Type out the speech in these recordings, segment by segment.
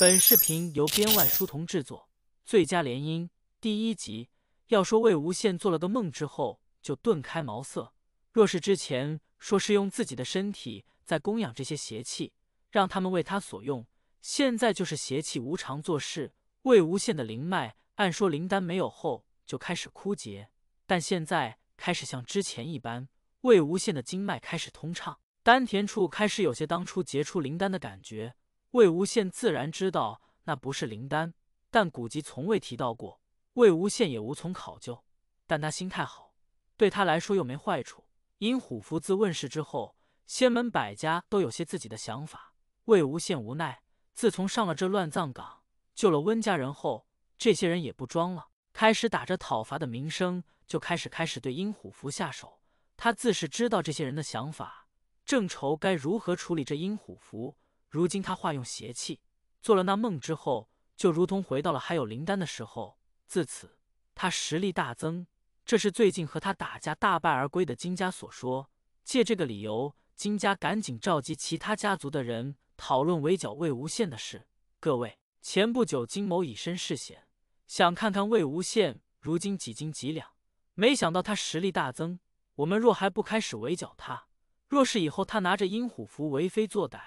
本视频由编外书童制作，《最佳联姻》第一集。要说魏无羡做了个梦之后就顿开茅塞，若是之前说是用自己的身体在供养这些邪气，让他们为他所用，现在就是邪气无常做事。魏无羡的灵脉，按说灵丹没有后就开始枯竭，但现在开始像之前一般，魏无羡的经脉开始通畅，丹田处开始有些当初结出灵丹的感觉。魏无羡自然知道那不是灵丹，但古籍从未提到过，魏无羡也无从考究。但他心态好，对他来说又没坏处。阴虎符自问世之后，仙门百家都有些自己的想法。魏无羡无奈，自从上了这乱葬岗，救了温家人后，这些人也不装了，开始打着讨伐的名声，就开始开始对阴虎符下手。他自是知道这些人的想法，正愁该如何处理这阴虎符。如今他化用邪气，做了那梦之后，就如同回到了还有灵丹的时候。自此，他实力大增。这是最近和他打架大败而归的金家所说。借这个理由，金家赶紧召集其他家族的人讨论围剿魏无羡的事。各位，前不久金某以身试险，想看看魏无羡如今几斤几两，没想到他实力大增。我们若还不开始围剿他，若是以后他拿着阴虎符为非作歹，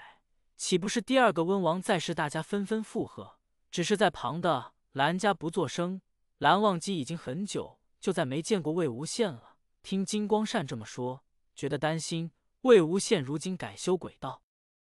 岂不是第二个温王在世？大家纷纷附和。只是在旁的蓝家不作声。蓝忘机已经很久就在没见过魏无羡了。听金光善这么说，觉得担心魏无羡如今改修鬼道，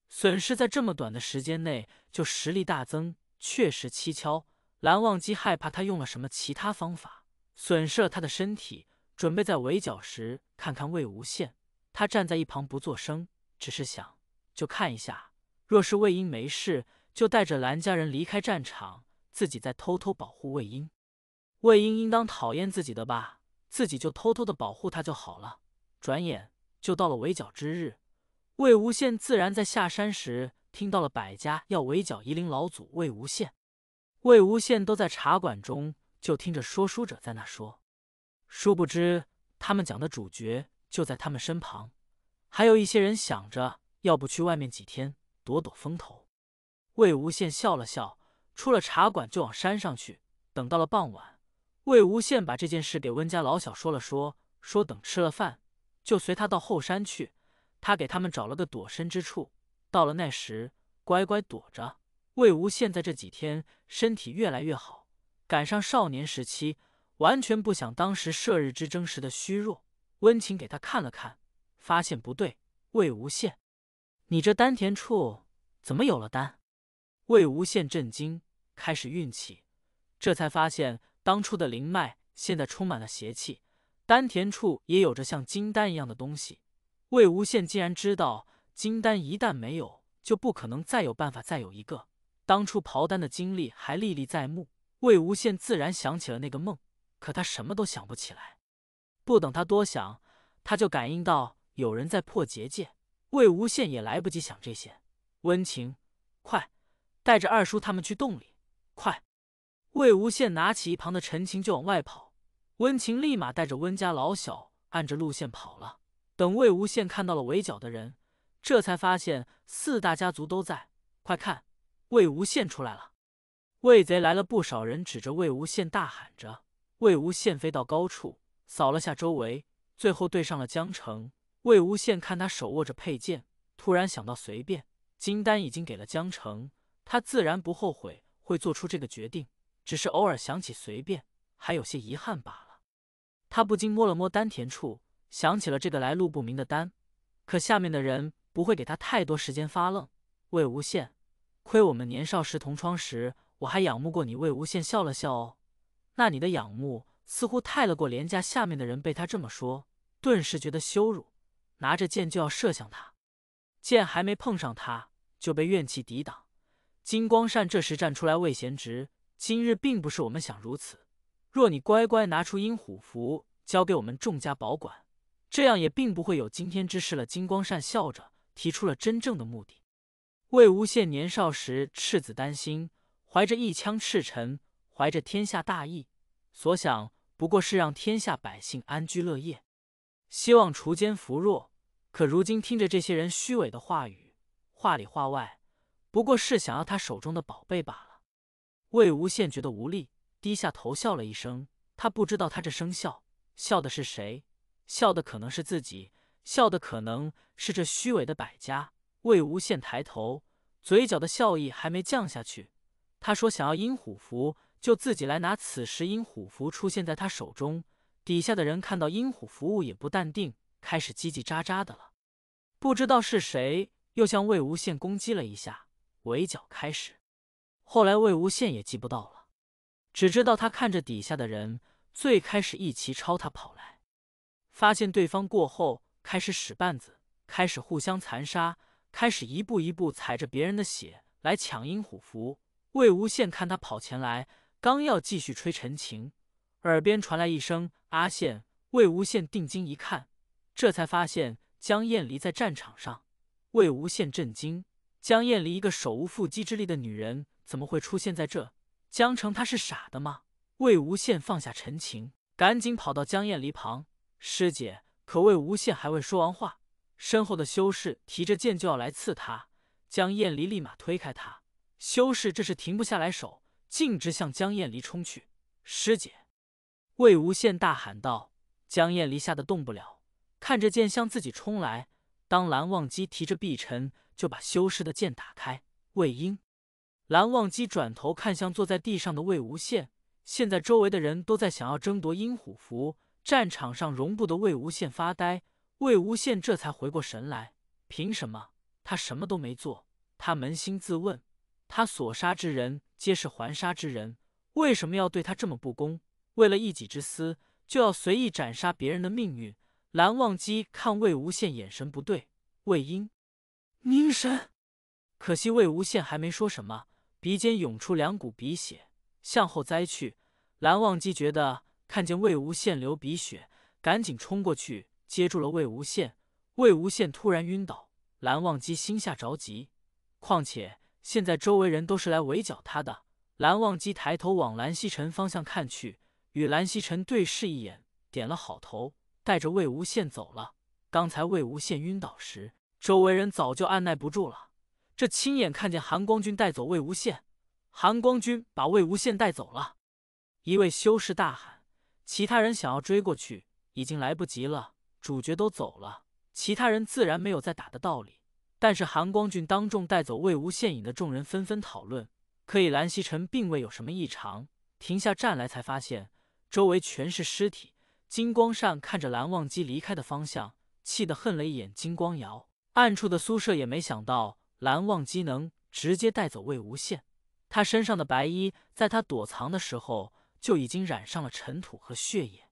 损失在这么短的时间内就实力大增，确实蹊跷。蓝忘机害怕他用了什么其他方法，损失了他的身体。准备在围剿时看看魏无羡。他站在一旁不作声，只是想就看一下。若是魏婴没事，就带着蓝家人离开战场，自己再偷偷保护魏婴。魏婴应当讨厌自己的吧，自己就偷偷的保护他就好了。转眼就到了围剿之日，魏无羡自然在下山时听到了百家要围剿夷陵老祖魏无羡。魏无羡都在茶馆中，就听着说书者在那说。殊不知，他们讲的主角就在他们身旁。还有一些人想着，要不去外面几天。躲躲风头。魏无羡笑了笑，出了茶馆就往山上去。等到了傍晚，魏无羡把这件事给温家老小说了说，说等吃了饭就随他到后山去。他给他们找了个躲身之处，到了那时乖乖躲着。魏无羡在这几天身体越来越好，赶上少年时期，完全不想当时射日之争时的虚弱。温情给他看了看，发现不对，魏无羡。你这丹田处怎么有了丹？魏无羡震惊，开始运气，这才发现当初的灵脉现在充满了邪气，丹田处也有着像金丹一样的东西。魏无羡竟然知道金丹一旦没有，就不可能再有办法再有一个。当初刨丹的经历还历历在目，魏无羡自然想起了那个梦，可他什么都想不起来。不等他多想，他就感应到有人在破结界。魏无羡也来不及想这些，温情，快，带着二叔他们去洞里，快！魏无羡拿起一旁的陈情就往外跑，温情立马带着温家老小按着路线跑了。等魏无羡看到了围剿的人，这才发现四大家族都在。快看，魏无羡出来了！魏贼来了，不少人指着魏无羡大喊着。魏无羡飞到高处，扫了下周围，最后对上了江城、魏无羡看他手握着佩剑，突然想到随便金丹已经给了江澄，他自然不后悔会做出这个决定，只是偶尔想起随便还有些遗憾罢了。他不禁摸了摸丹田处，想起了这个来路不明的丹。可下面的人不会给他太多时间发愣。魏无羡，亏我们年少时同窗时，我还仰慕过你。魏无羡笑了笑，哦，那你的仰慕似乎太了过廉价。下面的人被他这么说，顿时觉得羞辱。拿着剑就要射向他，剑还没碰上他，就被怨气抵挡。金光善这时站出来，魏贤侄，今日并不是我们想如此，若你乖乖拿出阴虎符交给我们众家保管，这样也并不会有今天之事了。金光善笑着提出了真正的目的。魏无羡年少时赤子丹心，怀着一腔赤诚，怀着天下大义，所想不过是让天下百姓安居乐业，希望除奸扶弱。可如今听着这些人虚伪的话语，话里话外不过是想要他手中的宝贝罢了。魏无羡觉得无力，低下头笑了一声。他不知道他这声笑笑的是谁，笑的可能是自己，笑的可能是这虚伪的百家。魏无羡抬头，嘴角的笑意还没降下去。他说：“想要阴虎符，就自己来拿。”此时阴虎符出现在他手中，底下的人看到阴虎符也不淡定。开始叽叽喳喳的了，不知道是谁又向魏无羡攻击了一下，围剿开始。后来魏无羡也记不到了，只知道他看着底下的人，最开始一齐朝他跑来，发现对方过后开始使绊子，开始互相残杀，开始一步一步踩着别人的血来抢阴虎符。魏无羡看他跑前来，刚要继续吹陈情，耳边传来一声“阿羡”，魏无羡定睛一看。这才发现江厌离在战场上，魏无羡震惊：江厌离一个手无缚鸡之力的女人，怎么会出现在这？江澄他是傻的吗？魏无羡放下陈情，赶紧跑到江厌离旁。师姐，可魏无羡还未说完话，身后的修士提着剑就要来刺他。江厌离立马推开他，修士这是停不下来手，径直向江厌离冲去。师姐，魏无羡大喊道。江厌离吓得动不了。看着剑向自己冲来，当蓝忘机提着碧尘，就把修士的剑打开。魏婴，蓝忘机转头看向坐在地上的魏无羡。现在周围的人都在想要争夺阴虎符，战场上容不得魏无羡发呆。魏无羡这才回过神来，凭什么？他什么都没做，他扪心自问，他所杀之人皆是还杀之人，为什么要对他这么不公？为了一己之私，就要随意斩杀别人的命运？蓝忘机看魏无羡眼神不对，魏婴凝神。可惜魏无羡还没说什么，鼻尖涌出两股鼻血，向后栽去。蓝忘机觉得看见魏无羡流鼻血，赶紧冲过去接住了魏无羡。魏无羡突然晕倒，蓝忘机心下着急。况且现在周围人都是来围剿他的。蓝忘机抬头往蓝曦臣方向看去，与蓝曦臣对视一眼，点了好头。带着魏无羡走了。刚才魏无羡晕倒时，周围人早就按耐不住了。这亲眼看见韩光军带走魏无羡，韩光军把魏无羡带走了。一位修士大喊，其他人想要追过去已经来不及了。主角都走了，其他人自然没有再打的道理。但是韩光君当众带走魏无羡，引得众人纷纷讨论。可以，蓝曦臣并未有什么异常，停下站来才发现周围全是尸体。金光善看着蓝忘机离开的方向，气得恨了一眼金光瑶。暗处的苏舍也没想到蓝忘机能直接带走魏无羡。他身上的白衣，在他躲藏的时候就已经染上了尘土和血液。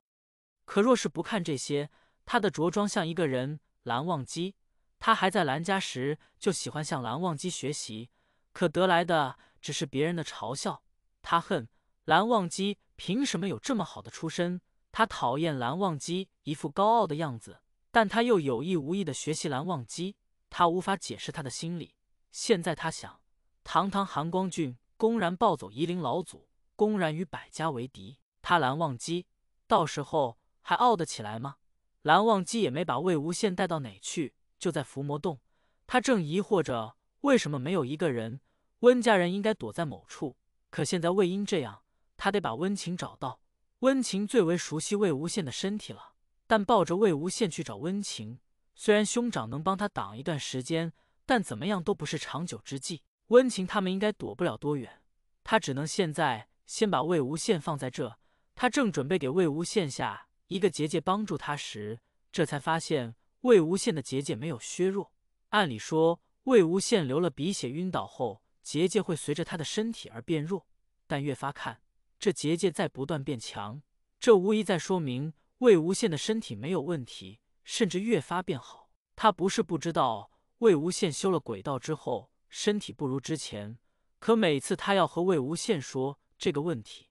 可若是不看这些，他的着装像一个人蓝忘机。他还在蓝家时就喜欢向蓝忘机学习，可得来的只是别人的嘲笑。他恨蓝忘机，凭什么有这么好的出身？他讨厌蓝忘机一副高傲的样子，但他又有意无意地学习蓝忘机。他无法解释他的心理。现在他想，堂堂含光郡公然暴走夷陵老祖，公然与百家为敌，他蓝忘机到时候还傲得起来吗？蓝忘机也没把魏无羡带到哪去，就在伏魔洞。他正疑惑着为什么没有一个人，温家人应该躲在某处，可现在魏婴这样，他得把温情找到。温情最为熟悉魏无羡的身体了，但抱着魏无羡去找温情，虽然兄长能帮他挡一段时间，但怎么样都不是长久之计。温情他们应该躲不了多远，他只能现在先把魏无羡放在这。他正准备给魏无羡下一个结界帮助他时，这才发现魏无羡的结界没有削弱。按理说，魏无羡流了鼻血晕倒后，结界会随着他的身体而变弱，但越发看。这结界在不断变强，这无疑在说明魏无羡的身体没有问题，甚至越发变好。他不是不知道魏无羡修了鬼道之后身体不如之前，可每次他要和魏无羡说这个问题，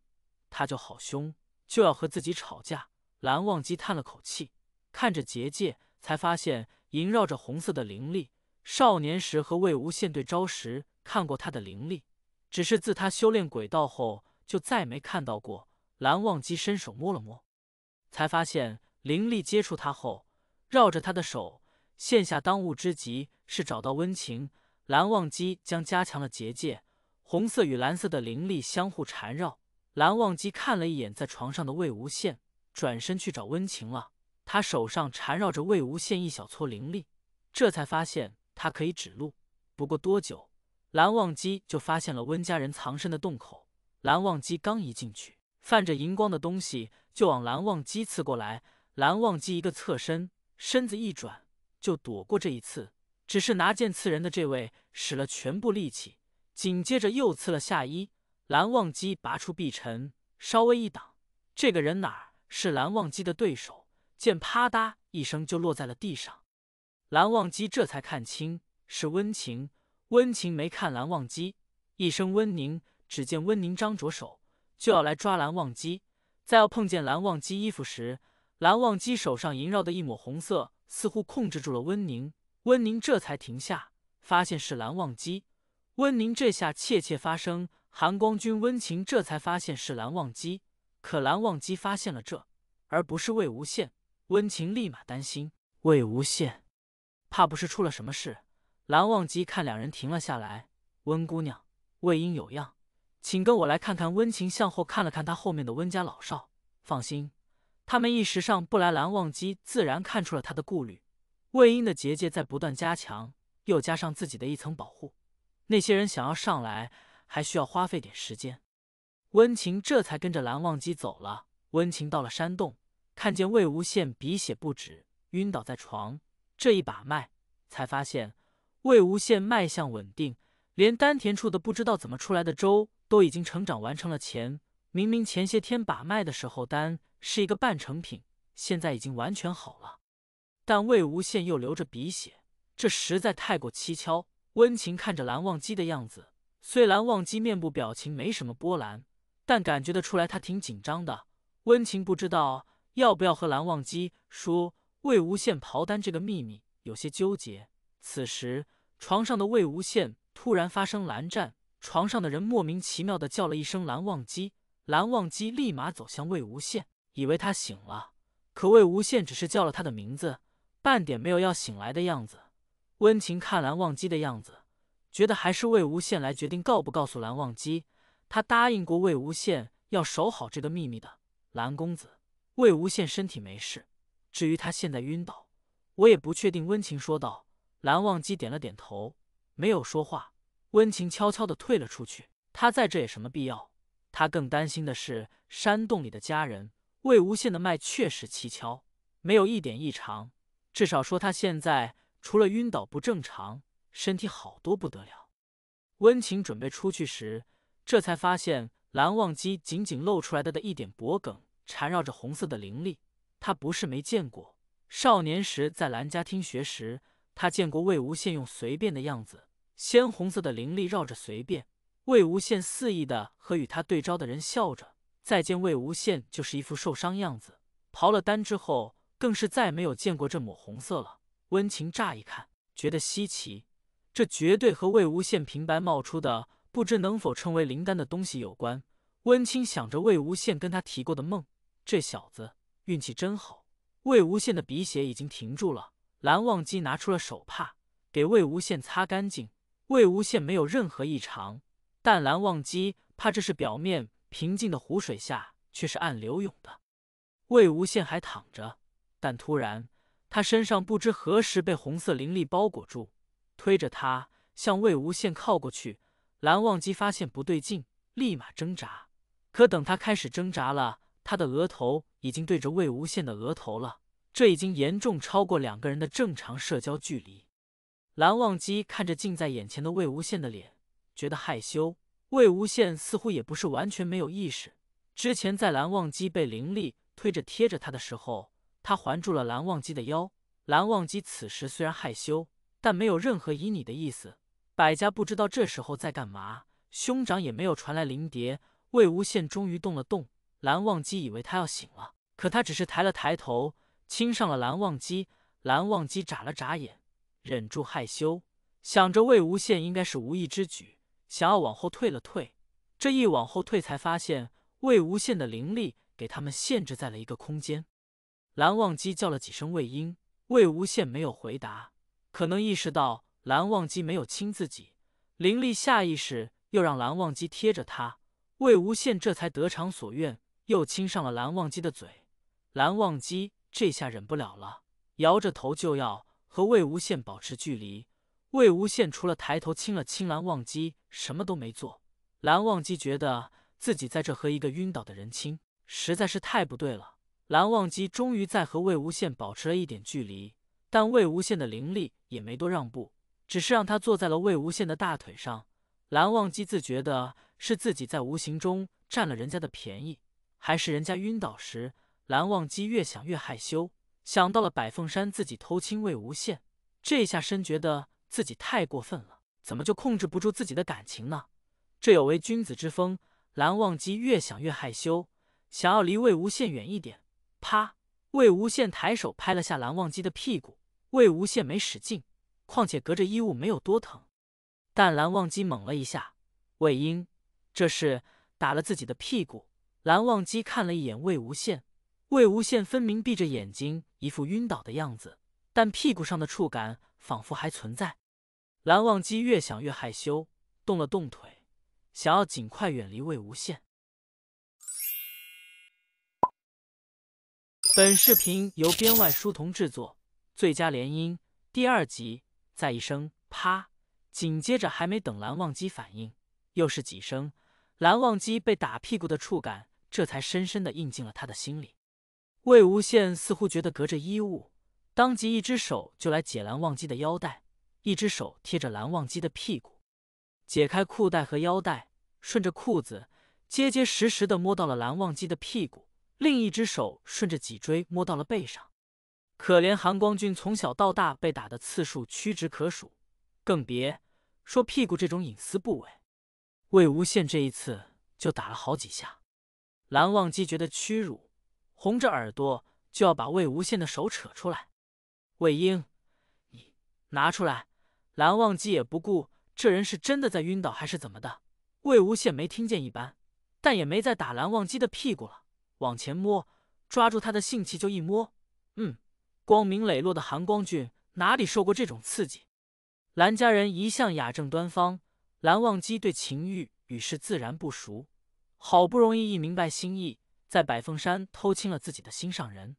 他就好凶，就要和自己吵架。蓝忘机叹了口气，看着结界，才发现萦绕着红色的灵力。少年时和魏无羡对招时看过他的灵力，只是自他修炼鬼道后。就再没看到过。蓝忘机伸手摸了摸，才发现灵力接触他后，绕着他的手。现下当务之急是找到温情。蓝忘机将加强了结界，红色与蓝色的灵力相互缠绕。蓝忘机看了一眼在床上的魏无羡，转身去找温情了。他手上缠绕着魏无羡一小撮灵力，这才发现他可以指路。不过多久，蓝忘机就发现了温家人藏身的洞口。蓝忘机刚一进去，泛着银光的东西就往蓝忘机刺过来。蓝忘机一个侧身，身子一转就躲过这一次。只是拿剑刺人的这位使了全部力气，紧接着又刺了下一。蓝忘机拔出碧尘，稍微一挡，这个人哪是蓝忘机的对手？剑啪嗒一声就落在了地上。蓝忘机这才看清是温情。温情没看蓝忘机，一声温宁。只见温宁张着手就要来抓蓝忘机，在要碰见蓝忘机衣服时，蓝忘机手上萦绕的一抹红色似乎控制住了温宁，温宁这才停下，发现是蓝忘机。温宁这下怯怯发声，韩光君温情这才发现是蓝忘机，可蓝忘机发现了这，而不是魏无羡，温情立马担心魏无羡，怕不是出了什么事。蓝忘机看两人停了下来，温姑娘，魏婴有恙。请跟我来看看。温情向后看了看他后面的温家老少，放心，他们一时上不来。蓝忘机自然看出了他的顾虑。魏婴的结界在不断加强，又加上自己的一层保护，那些人想要上来还需要花费点时间。温情这才跟着蓝忘机走了。温情到了山洞，看见魏无羡鼻血不止，晕倒在床。这一把脉，才发现魏无羡脉象稳定，连丹田处都不知道怎么出来的粥。都已经成长完成了。钱明明前些天把脉的时候，丹是一个半成品，现在已经完全好了。但魏无羡又流着鼻血，这实在太过蹊跷。温情看着蓝忘机的样子，虽蓝忘机面部表情没什么波澜，但感觉得出来他挺紧张的。温情不知道要不要和蓝忘机说魏无羡刨丹这个秘密，有些纠结。此时，床上的魏无羡突然发生蓝战。床上的人莫名其妙的叫了一声“蓝忘机”，蓝忘机立马走向魏无羡，以为他醒了，可魏无羡只是叫了他的名字，半点没有要醒来的样子。温情看蓝忘机的样子，觉得还是魏无羡来决定告不告诉蓝忘机。他答应过魏无羡要守好这个秘密的。蓝公子，魏无羡身体没事，至于他现在晕倒，我也不确定。”温情说道。蓝忘机点了点头，没有说话。温情悄悄的退了出去，他在这也什么必要。他更担心的是山洞里的家人。魏无羡的脉确实蹊跷，没有一点异常，至少说他现在除了晕倒不正常，身体好多不得了。温情准备出去时，这才发现蓝忘机仅仅露出来的的一点脖梗缠绕着红色的灵力。他不是没见过，少年时在蓝家听学时，他见过魏无羡用随便的样子。鲜红色的灵力绕着，随便魏无羡肆意的和与他对招的人笑着再见。魏无羡就是一副受伤样子，刨了丹之后，更是再没有见过这抹红色了。温情乍一看觉得稀奇，这绝对和魏无羡平白冒出的不知能否称为灵丹的东西有关。温青想着魏无羡跟他提过的梦，这小子运气真好。魏无羡的鼻血已经停住了，蓝忘机拿出了手帕给魏无羡擦干净。魏无羡没有任何异常，但蓝忘机怕这是表面平静的湖水下却是暗流涌的。魏无羡还躺着，但突然他身上不知何时被红色灵力包裹住，推着他向魏无羡靠过去。蓝忘机发现不对劲，立马挣扎。可等他开始挣扎了，他的额头已经对着魏无羡的额头了，这已经严重超过两个人的正常社交距离。蓝忘机看着近在眼前的魏无羡的脸，觉得害羞。魏无羡似乎也不是完全没有意识。之前在蓝忘机被灵力推着贴着他的时候，他环住了蓝忘机的腰。蓝忘机此时虽然害羞，但没有任何旖旎的意思。百家不知道这时候在干嘛，兄长也没有传来灵蝶。魏无羡终于动了动，蓝忘机以为他要醒了，可他只是抬了抬头，亲上了蓝忘机。蓝忘机眨了眨眼。忍住害羞，想着魏无羡应该是无意之举，想要往后退了退。这一往后退，才发现魏无羡的灵力给他们限制在了一个空间。蓝忘机叫了几声魏婴，魏无羡没有回答，可能意识到蓝忘机没有亲自己，灵力下意识又让蓝忘机贴着他。魏无羡这才得偿所愿，又亲上了蓝忘机的嘴。蓝忘机这下忍不了了，摇着头就要。和魏无羡保持距离，魏无羡除了抬头亲了亲蓝忘机，什么都没做。蓝忘机觉得自己在这和一个晕倒的人亲，实在是太不对了。蓝忘机终于在和魏无羡保持了一点距离，但魏无羡的灵力也没多让步，只是让他坐在了魏无羡的大腿上。蓝忘机自觉的是自己在无形中占了人家的便宜，还是人家晕倒时，蓝忘机越想越害羞。想到了百凤山自己偷亲魏无羡，这下深觉得自己太过分了，怎么就控制不住自己的感情呢？这有违君子之风。蓝忘机越想越害羞，想要离魏无羡远一点。啪！魏无羡抬手拍了下蓝忘机的屁股。魏无羡没使劲，况且隔着衣物没有多疼。但蓝忘机猛了一下，魏婴这是打了自己的屁股。蓝忘机看了一眼魏无羡，魏无羡分明闭着眼睛。一副晕倒的样子，但屁股上的触感仿佛还存在。蓝忘机越想越害羞，动了动腿，想要尽快远离魏无羡。本视频由编外书童制作，《最佳联姻》第二集。再一声啪，紧接着还没等蓝忘机反应，又是几声。蓝忘机被打屁股的触感，这才深深的印进了他的心里。魏无羡似乎觉得隔着衣物，当即一只手就来解蓝忘机的腰带，一只手贴着蓝忘机的屁股，解开裤带和腰带，顺着裤子结结实实的摸到了蓝忘机的屁股，另一只手顺着脊椎摸到了背上。可怜韩光君从小到大被打的次数屈指可数，更别说屁股这种隐私部位。魏无羡这一次就打了好几下，蓝忘机觉得屈辱。红着耳朵就要把魏无羡的手扯出来，魏婴，你拿出来！蓝忘机也不顾这人是真的在晕倒还是怎么的，魏无羡没听见一般，但也没再打蓝忘机的屁股了，往前摸，抓住他的性器就一摸，嗯，光明磊落的含光俊哪里受过这种刺激？蓝家人一向雅正端方，蓝忘机对情欲与世自然不熟，好不容易一明白心意。在百凤山偷亲了自己的心上人，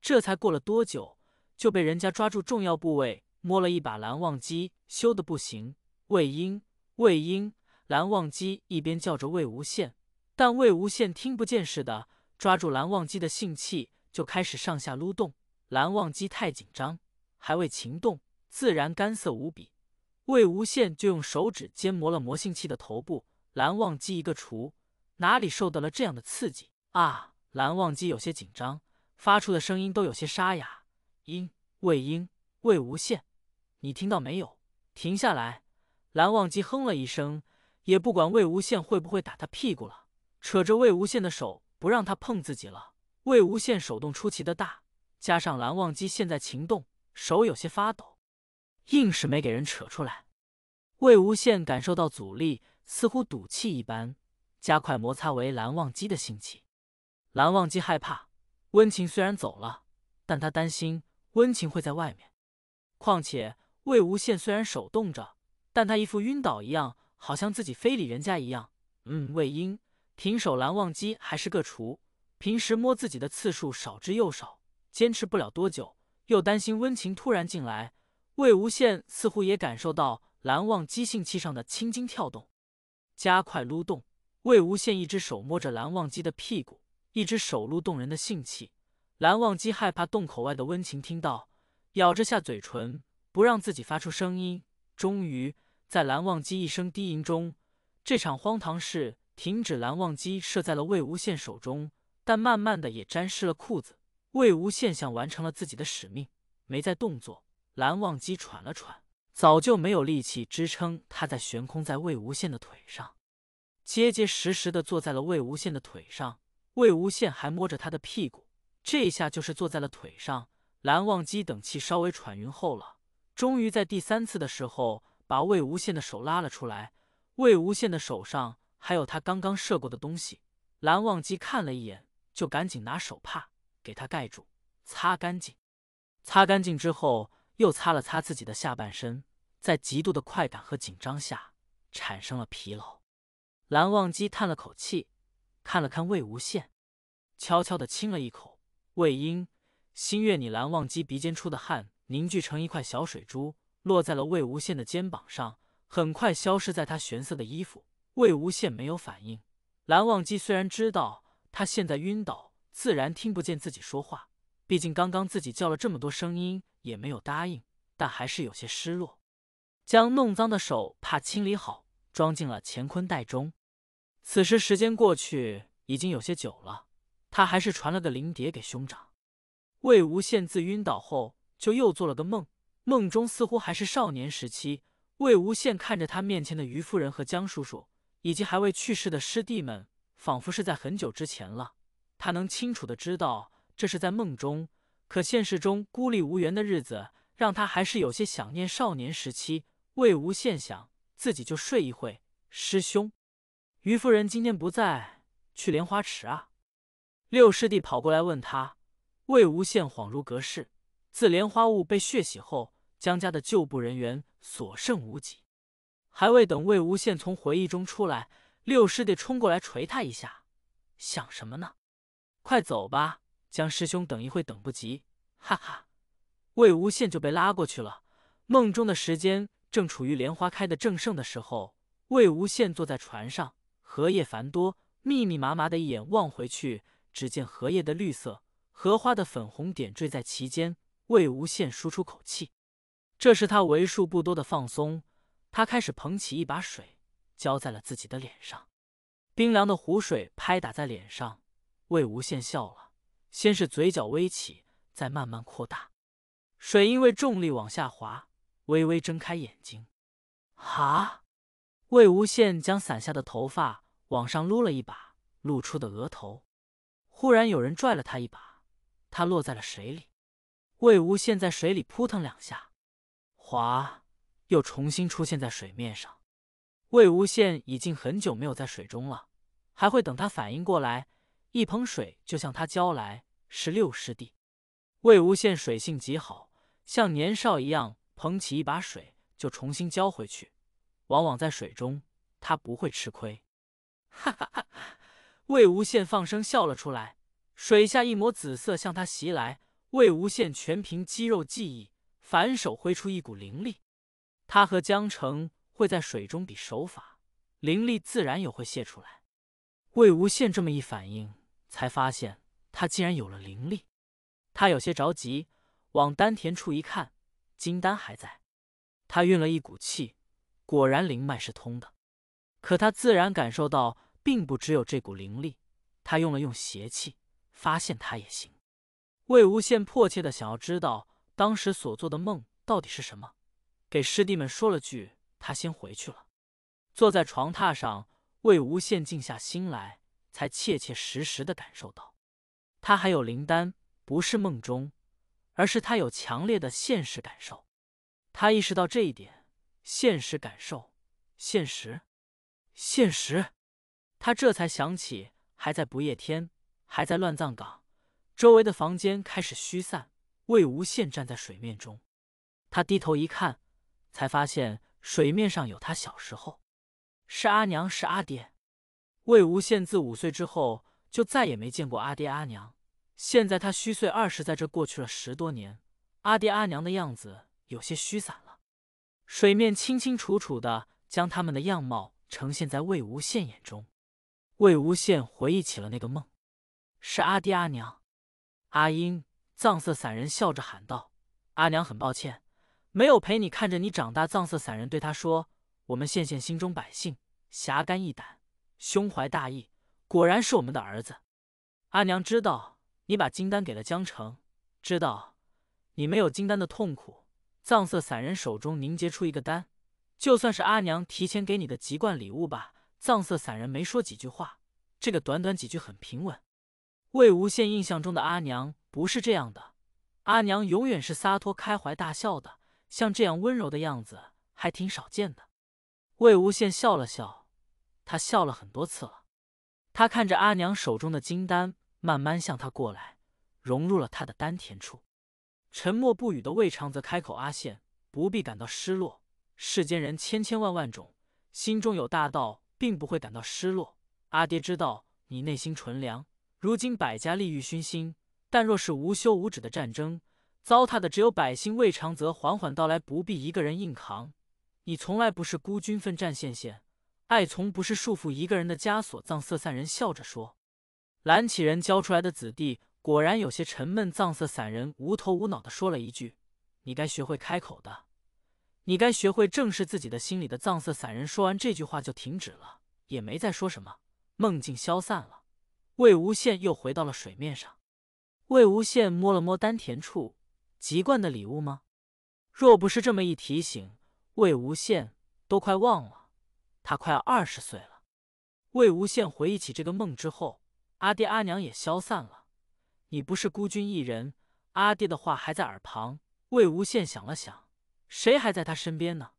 这才过了多久，就被人家抓住重要部位摸了一把。蓝忘机羞得不行，魏婴，魏婴，蓝忘机一边叫着魏无羡，但魏无羡听不见似的，抓住蓝忘机的性器就开始上下撸动。蓝忘机太紧张，还未情动，自然干涩无比。魏无羡就用手指尖磨了磨性器的头部，蓝忘机一个雏，哪里受得了这样的刺激？啊！蓝忘机有些紧张，发出的声音都有些沙哑。音魏音魏无羡，你听到没有？停下来！蓝忘机哼了一声，也不管魏无羡会不会打他屁股了，扯着魏无羡的手不让他碰自己了。魏无羡手动出奇的大，加上蓝忘机现在情动，手有些发抖，硬是没给人扯出来。魏无羡感受到阻力，似乎赌气一般，加快摩擦为蓝忘机的心情。蓝忘机害怕，温情虽然走了，但他担心温情会在外面。况且魏无羡虽然手动着，但他一副晕倒一样，好像自己非礼人家一样。嗯，魏婴，平手蓝忘机还是个厨，平时摸自己的次数少之又少，坚持不了多久。又担心温情突然进来，魏无羡似乎也感受到蓝忘机性器上的青筋跳动，加快撸动。魏无羡一只手摸着蓝忘机的屁股。一只手露动人的性气，蓝忘机害怕洞口外的温情听到，咬着下嘴唇，不让自己发出声音。终于，在蓝忘机一声低吟中，这场荒唐事停止。蓝忘机射在了魏无羡手中，但慢慢的也沾湿了裤子。魏无羡像完成了自己的使命，没再动作。蓝忘机喘了喘，早就没有力气支撑，他在悬空在魏无羡的腿上，结结实实的坐在了魏无羡的腿上。魏无羡还摸着他的屁股，这一下就是坐在了腿上。蓝忘机等气稍微喘匀后了，终于在第三次的时候把魏无羡的手拉了出来。魏无羡的手上还有他刚刚射过的东西，蓝忘机看了一眼，就赶紧拿手帕给他盖住，擦干净。擦干净之后，又擦了擦自己的下半身，在极度的快感和紧张下产生了疲劳。蓝忘机叹了口气。看了看魏无羡，悄悄的亲了一口。魏婴，新月，你蓝忘机鼻尖出的汗凝聚成一块小水珠，落在了魏无羡的肩膀上，很快消失在他玄色的衣服。魏无羡没有反应。蓝忘机虽然知道他现在晕倒，自然听不见自己说话，毕竟刚刚自己叫了这么多声音也没有答应，但还是有些失落，将弄脏的手帕清理好，装进了乾坤袋中。此时时间过去已经有些久了，他还是传了个灵蝶给兄长。魏无羡自晕倒后就又做了个梦，梦中似乎还是少年时期。魏无羡看着他面前的于夫人和江叔叔，以及还未去世的师弟们，仿佛是在很久之前了。他能清楚的知道这是在梦中，可现实中孤立无援的日子让他还是有些想念少年时期。魏无羡想自己就睡一会，师兄。余夫人今天不在，去莲花池啊？六师弟跑过来问他。魏无羡恍如隔世，自莲花坞被血洗后，江家的旧部人员所剩无几。还未等魏无羡从回忆中出来，六师弟冲过来捶他一下：“想什么呢？快走吧，江师兄等一会等不及。”哈哈，魏无羡就被拉过去了。梦中的时间正处于莲花开的正盛的时候，魏无羡坐在船上。荷叶繁多，密密麻麻的，一眼望回去，只见荷叶的绿色，荷花的粉红点缀在其间。魏无羡舒出口气，这是他为数不多的放松。他开始捧起一把水，浇在了自己的脸上，冰凉的湖水拍打在脸上。魏无羡笑了，先是嘴角微起，再慢慢扩大。水因为重力往下滑，微微睁开眼睛。哈，魏无羡将散下的头发。往上撸了一把，露出的额头，忽然有人拽了他一把，他落在了水里。魏无羡在水里扑腾两下，滑，又重新出现在水面上。魏无羡已经很久没有在水中了，还会等他反应过来，一捧水就向他浇来。是六师弟。魏无羡水性极好，像年少一样，捧起一把水就重新浇回去。往往在水中，他不会吃亏。哈哈哈！魏无羡放声笑了出来。水下一抹紫色向他袭来，魏无羡全凭肌肉记忆，反手挥出一股灵力。他和江澄会在水中比手法，灵力自然也会泄出来。魏无羡这么一反应，才发现他竟然有了灵力。他有些着急，往丹田处一看，金丹还在。他运了一股气，果然灵脉是通的。可他自然感受到。并不只有这股灵力，他用了用邪气，发现他也行。魏无羡迫切的想要知道当时所做的梦到底是什么，给师弟们说了句，他先回去了。坐在床榻上，魏无羡静下心来，才切切实实的感受到，他还有灵丹，不是梦中，而是他有强烈的现实感受。他意识到这一点，现实感受，现实，现实。他这才想起，还在不夜天，还在乱葬岗，周围的房间开始虚散。魏无羡站在水面中，他低头一看，才发现水面上有他小时候，是阿娘，是阿爹。魏无羡自五岁之后就再也没见过阿爹阿娘。现在他虚岁二十，在这过去了十多年，阿爹阿娘的样子有些虚散了。水面清清楚楚的将他们的样貌呈现在魏无羡眼中。魏无羡回忆起了那个梦，是阿爹阿娘，阿英藏色散人笑着喊道：“阿娘，很抱歉，没有陪你看着你长大。”藏色散人对他说：“我们羡羡心中百姓，侠肝义胆，胸怀大义，果然是我们的儿子。阿娘知道你把金丹给了江澄，知道你没有金丹的痛苦。”藏色散人手中凝结出一个丹，就算是阿娘提前给你的籍贯礼物吧。藏色散人没说几句话，这个短短几句很平稳。魏无羡印象中的阿娘不是这样的，阿娘永远是洒脱开怀大笑的，像这样温柔的样子还挺少见的。魏无羡笑了笑，他笑了很多次了。他看着阿娘手中的金丹慢慢向他过来，融入了他的丹田处。沉默不语的魏长则开口：“阿羡不必感到失落，世间人千千万万种，心中有大道。”并不会感到失落。阿爹知道你内心纯良，如今百家利欲熏心，但若是无休无止的战争，糟蹋的只有百姓。魏长泽缓缓道来，不必一个人硬扛。你从来不是孤军奋战，线线爱从不是束缚一个人的枷锁。藏色散人笑着说：“蓝启人教出来的子弟果然有些沉闷。”藏色散人无头无脑的说了一句：“你该学会开口的。”你该学会正视自己的心里的藏色散人。说完这句话就停止了，也没再说什么。梦境消散了，魏无羡又回到了水面上。魏无羡摸了摸丹田处，籍贯的礼物吗？若不是这么一提醒，魏无羡都快忘了，他快要二十岁了。魏无羡回忆起这个梦之后，阿爹阿娘也消散了。你不是孤军一人。阿爹的话还在耳旁。魏无羡想了想。谁还在他身边呢？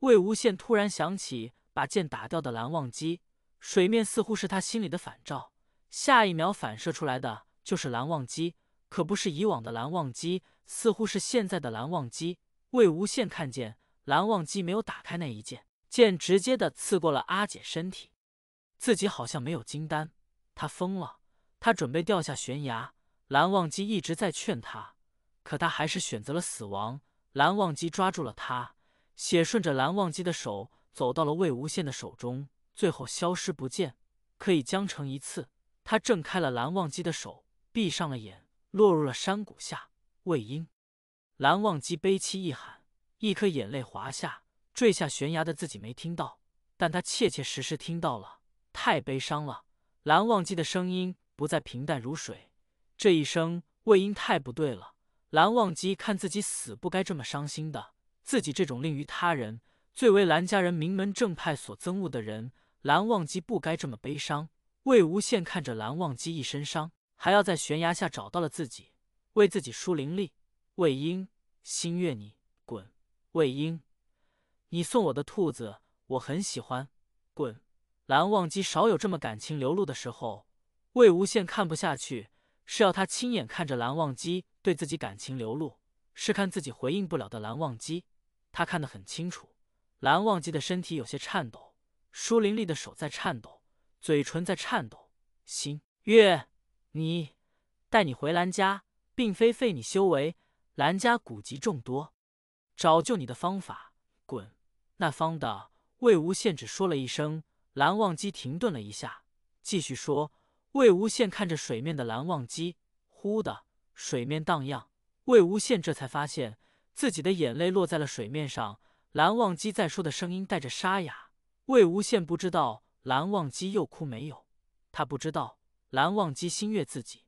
魏无羡突然想起把剑打掉的蓝忘机，水面似乎是他心里的反照，下一秒反射出来的就是蓝忘机，可不是以往的蓝忘机，似乎是现在的蓝忘机。魏无羡看见蓝忘机没有打开那一剑，剑直接的刺过了阿姐身体，自己好像没有金丹，他疯了，他准备掉下悬崖。蓝忘机一直在劝他，可他还是选择了死亡。蓝忘机抓住了他，血顺着蓝忘机的手走到了魏无羡的手中，最后消失不见。可以将成一次，他挣开了蓝忘机的手，闭上了眼，落入了山谷下。魏婴，蓝忘机悲泣一喊，一颗眼泪滑下，坠下悬崖的自己没听到，但他切切实实听到了，太悲伤了。蓝忘机的声音不再平淡如水，这一生魏婴太不对了。蓝忘机看自己死不该这么伤心的，自己这种令于他人最为蓝家人名门正派所憎恶的人，蓝忘机不该这么悲伤。魏无羡看着蓝忘机一身伤，还要在悬崖下找到了自己，为自己输灵力。魏婴，心悦你滚！魏婴，你送我的兔子我很喜欢。滚！蓝忘机少有这么感情流露的时候。魏无羡看不下去。是要他亲眼看着蓝忘机对自己感情流露，是看自己回应不了的蓝忘机，他看得很清楚。蓝忘机的身体有些颤抖，舒玲丽的手在颤抖，嘴唇在颤抖，心月，你带你回蓝家，并非废你修为，蓝家古籍众多，找救你的方法。滚！那方的魏无羡只说了一声，蓝忘机停顿了一下，继续说。魏无羡看着水面的蓝忘机，忽的水面荡漾，魏无羡这才发现自己的眼泪落在了水面上。蓝忘机在说的声音带着沙哑，魏无羡不知道蓝忘机又哭没有，他不知道蓝忘机心悦自己，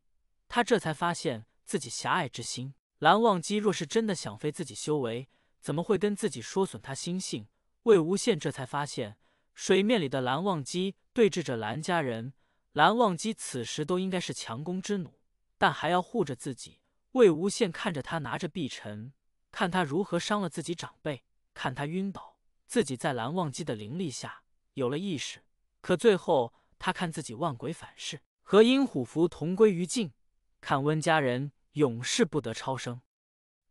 他这才发现自己狭隘之心。蓝忘机若是真的想废自己修为，怎么会跟自己说损他心性？魏无羡这才发现水面里的蓝忘机对峙着蓝家人。蓝忘机此时都应该是强攻之弩，但还要护着自己。魏无羡看着他拿着碧尘，看他如何伤了自己长辈，看他晕倒，自己在蓝忘机的灵力下有了意识。可最后，他看自己万鬼反噬，和阴虎符同归于尽，看温家人永世不得超生，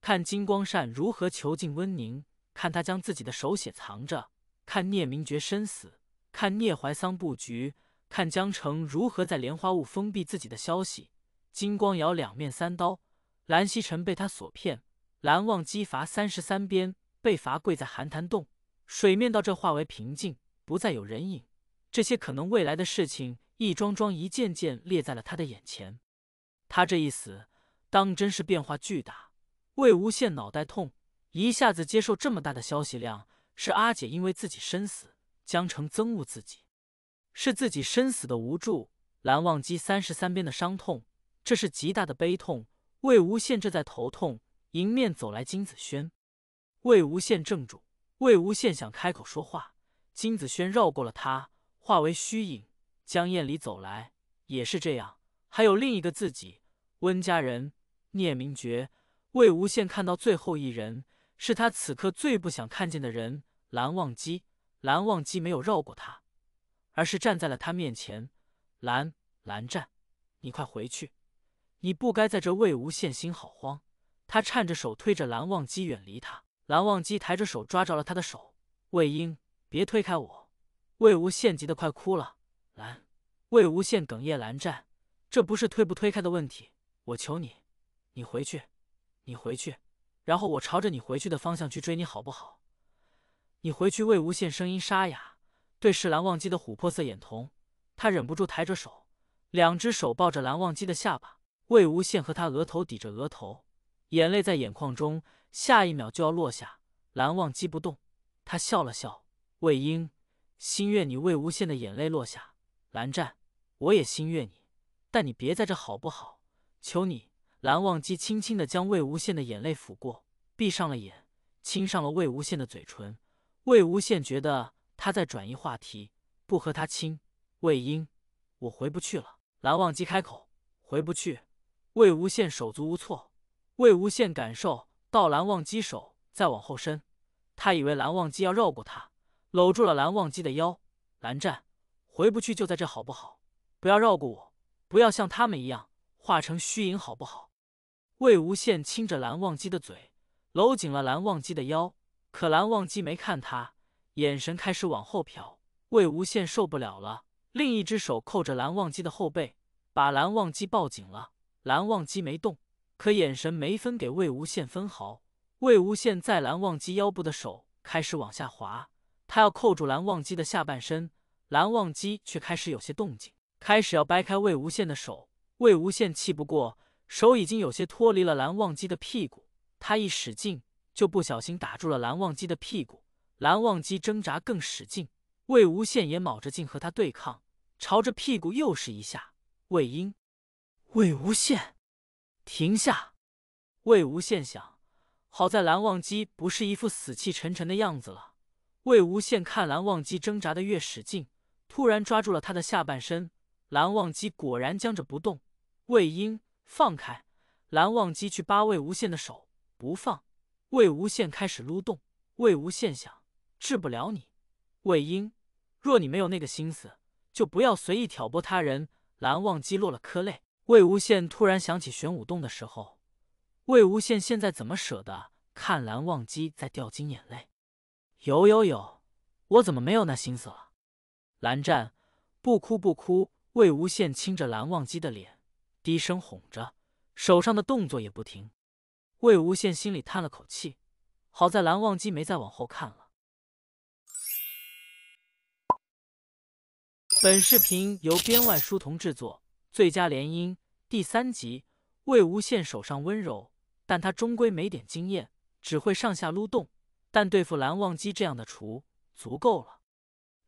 看金光善如何囚禁温宁，看他将自己的手写藏着，看聂明觉身死，看聂怀桑布局。看江城如何在莲花坞封闭自己的消息，金光瑶两面三刀，蓝曦臣被他所骗，蓝忘机罚三十三鞭，被罚跪在寒潭洞，水面到这化为平静，不再有人影。这些可能未来的事情，一桩桩一件件列在了他的眼前。他这一死，当真是变化巨大。魏无羡脑袋痛，一下子接受这么大的消息量，是阿姐因为自己身死，江城憎恶自己。是自己生死的无助，蓝忘机三十三鞭的伤痛，这是极大的悲痛。魏无羡正在头痛，迎面走来金子轩。魏无羡怔住，魏无羡想开口说话，金子轩绕过了他，化为虚影，江厌离走来。也是这样，还有另一个自己，温家人聂明珏。魏无羡看到最后一人，是他此刻最不想看见的人——蓝忘机。蓝忘机没有绕过他。而是站在了他面前，蓝蓝湛，你快回去！你不该在这。魏无羡心好慌，他颤着手推着蓝忘机远离他。蓝忘机抬着手抓着了他的手：“魏婴，别推开我。”魏无羡急得快哭了。蓝魏无羡哽咽：“蓝湛，这不是推不推开的问题，我求你，你回去，你回去，然后我朝着你回去的方向去追你，好不好？你回去。”魏无羡声音沙哑。对视蓝忘机的琥珀色眼瞳，他忍不住抬着手，两只手抱着蓝忘机的下巴，魏无羡和他额头抵着额头，眼泪在眼眶中，下一秒就要落下。蓝忘机不动，他笑了笑。魏婴，心悦你；魏无羡的眼泪落下，蓝湛，我也心悦你，但你别在这，好不好？求你。蓝忘机轻轻的将魏无羡的眼泪抚过，闭上了眼，亲上了魏无羡的嘴唇。魏无羡觉得。他在转移话题，不和他亲。魏婴，我回不去了。蓝忘机开口：“回不去。”魏无羡手足无措。魏无羡感受到蓝忘机手在往后伸，他以为蓝忘机要绕过他，搂住了蓝忘机的腰。蓝湛，回不去就在这，好不好？不要绕过我，不要像他们一样化成虚影，好不好？魏无羡亲着蓝忘机的嘴，搂紧了蓝忘机的腰。可蓝忘机没看他。眼神开始往后瞟，魏无羡受不了了，另一只手扣着蓝忘机的后背，把蓝忘机抱紧了。蓝忘机没动，可眼神没分给魏无羡分毫。魏无羡在蓝忘机腰部的手开始往下滑，他要扣住蓝忘机的下半身，蓝忘机却开始有些动静，开始要掰开魏无羡的手。魏无羡气不过，手已经有些脱离了蓝忘机的屁股，他一使劲，就不小心打住了蓝忘机的屁股。蓝忘机挣扎更使劲，魏无羡也卯着劲和他对抗，朝着屁股又是一下。魏婴，魏无羡，停下。魏无羡想，好在蓝忘机不是一副死气沉沉的样子了。魏无羡看蓝忘机挣扎的越使劲，突然抓住了他的下半身。蓝忘机果然僵着不动。魏婴，放开！蓝忘机去扒魏无羡的手，不放。魏无羡开始撸动。魏无羡想。治不了你，魏婴。若你没有那个心思，就不要随意挑拨他人。蓝忘机落了颗泪。魏无羡突然想起玄武洞的时候，魏无羡现在怎么舍得看蓝忘机在掉金眼泪？有有有，我怎么没有那心思了？蓝湛，不哭不哭。魏无羡亲着蓝忘机的脸，低声哄着，手上的动作也不停。魏无羡心里叹了口气，好在蓝忘机没再往后看了。本视频由编外书童制作，《最佳联姻》第三集。魏无羡手上温柔，但他终归没点经验，只会上下撸动。但对付蓝忘机这样的厨，足够了。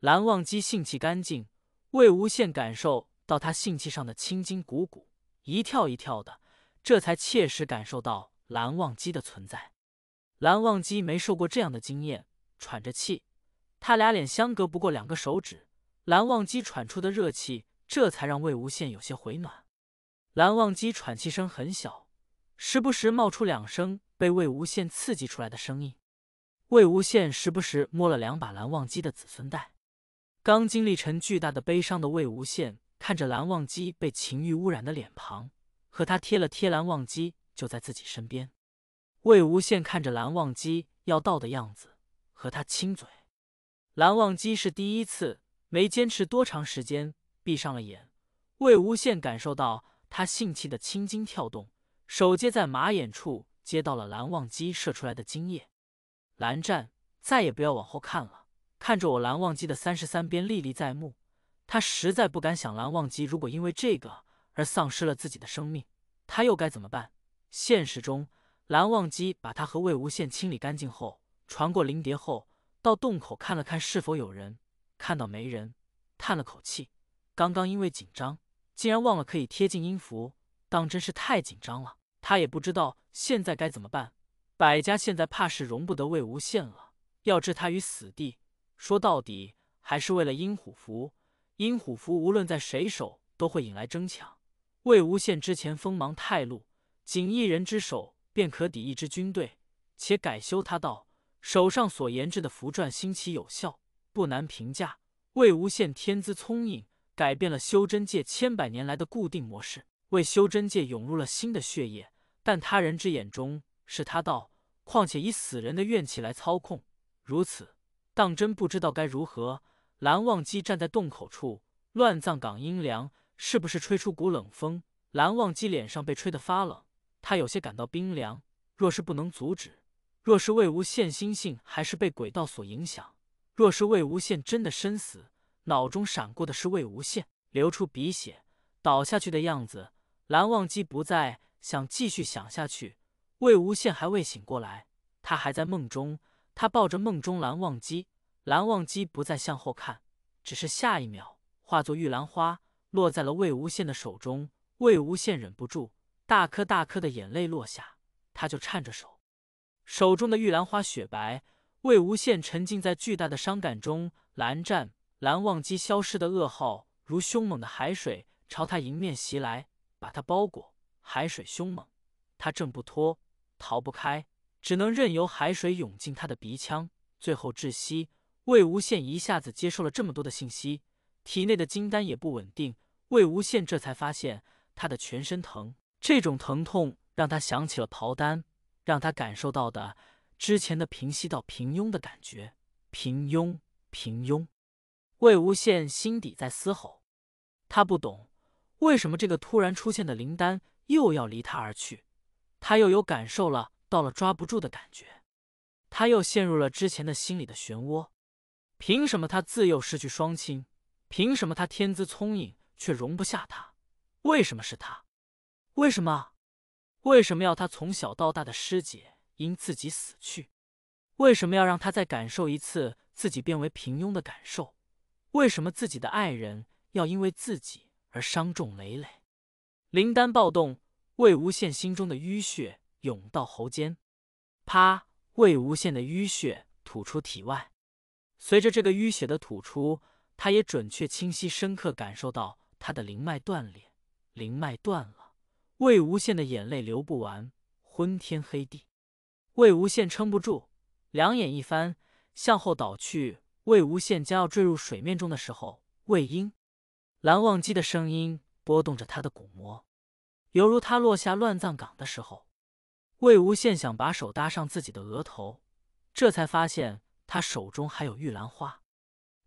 蓝忘机性气干净，魏无羡感受到他性气上的青筋鼓鼓，一跳一跳的，这才切实感受到蓝忘机的存在。蓝忘机没受过这样的经验，喘着气，他俩脸相隔不过两个手指。蓝忘机喘出的热气，这才让魏无羡有些回暖。蓝忘机喘气声很小，时不时冒出两声被魏无羡刺激出来的声音。魏无羡时不时摸了两把蓝忘机的子孙带。刚经历成巨大的悲伤的魏无羡，看着蓝忘机被情欲污染的脸庞，和他贴了贴。蓝忘机就在自己身边。魏无羡看着蓝忘机要到的样子，和他亲嘴。蓝忘机是第一次。没坚持多长时间，闭上了眼。魏无羡感受到他性气的青筋跳动，手接在马眼处，接到了蓝忘机射出来的精液。蓝湛，再也不要往后看了，看着我蓝忘机的三十三鞭历历在目。他实在不敢想，蓝忘机如果因为这个而丧失了自己的生命，他又该怎么办？现实中，蓝忘机把他和魏无羡清理干净后，传过灵蝶后，到洞口看了看是否有人。看到没人，叹了口气。刚刚因为紧张，竟然忘了可以贴近音符，当真是太紧张了。他也不知道现在该怎么办。百家现在怕是容不得魏无羡了，要置他于死地。说到底，还是为了阴虎符。阴虎符无论在谁手，都会引来争抢。魏无羡之前锋芒太露，仅一人之手便可抵一支军队，且改修他道，手上所研制的符篆新奇有效。不难评价，魏无羡天资聪颖，改变了修真界千百年来的固定模式，为修真界涌入了新的血液。但他人之眼中是他道，况且以死人的怨气来操控，如此当真不知道该如何。蓝忘机站在洞口处，乱葬岗阴凉，是不是吹出股冷风？蓝忘机脸上被吹得发冷，他有些感到冰凉。若是不能阻止，若是魏无羡心性还是被鬼道所影响。若是魏无羡真的身死，脑中闪过的是魏无羡流出鼻血倒下去的样子。蓝忘机不再想继续想下去，魏无羡还未醒过来，他还在梦中。他抱着梦中蓝忘机，蓝忘机不再向后看，只是下一秒化作玉兰花落在了魏无羡的手中。魏无羡忍不住大颗大颗的眼泪落下，他就颤着手，手中的玉兰花雪白。魏无羡沉浸在巨大的伤感中，蓝湛、蓝忘机消失的噩耗如凶猛的海水朝他迎面袭来，把他包裹。海水凶猛，他挣不脱，逃不开，只能任由海水涌进他的鼻腔，最后窒息。魏无羡一下子接受了这么多的信息，体内的金丹也不稳定。魏无羡这才发现，他的全身疼，这种疼痛让他想起了逃丹，让他感受到的。之前的平息到平庸的感觉，平庸，平庸。魏无羡心底在嘶吼，他不懂为什么这个突然出现的灵丹又要离他而去，他又有感受了到了抓不住的感觉，他又陷入了之前的心里的漩涡。凭什么他自幼失去双亲？凭什么他天资聪颖却容不下他？为什么是他？为什么？为什么要他从小到大的师姐？因自己死去，为什么要让他再感受一次自己变为平庸的感受？为什么自己的爱人要因为自己而伤重累累？灵丹暴动，魏无羡心中的淤血涌到喉间，啪！魏无羡的淤血吐出体外。随着这个淤血的吐出，他也准确、清晰、深刻感受到他的灵脉断裂。灵脉断了，魏无羡的眼泪流不完，昏天黑地。魏无羡撑不住，两眼一翻，向后倒去。魏无羡将要坠入水面中的时候，魏婴、蓝忘机的声音拨动着他的鼓膜，犹如他落下乱葬岗的时候。魏无羡想把手搭上自己的额头，这才发现他手中还有玉兰花。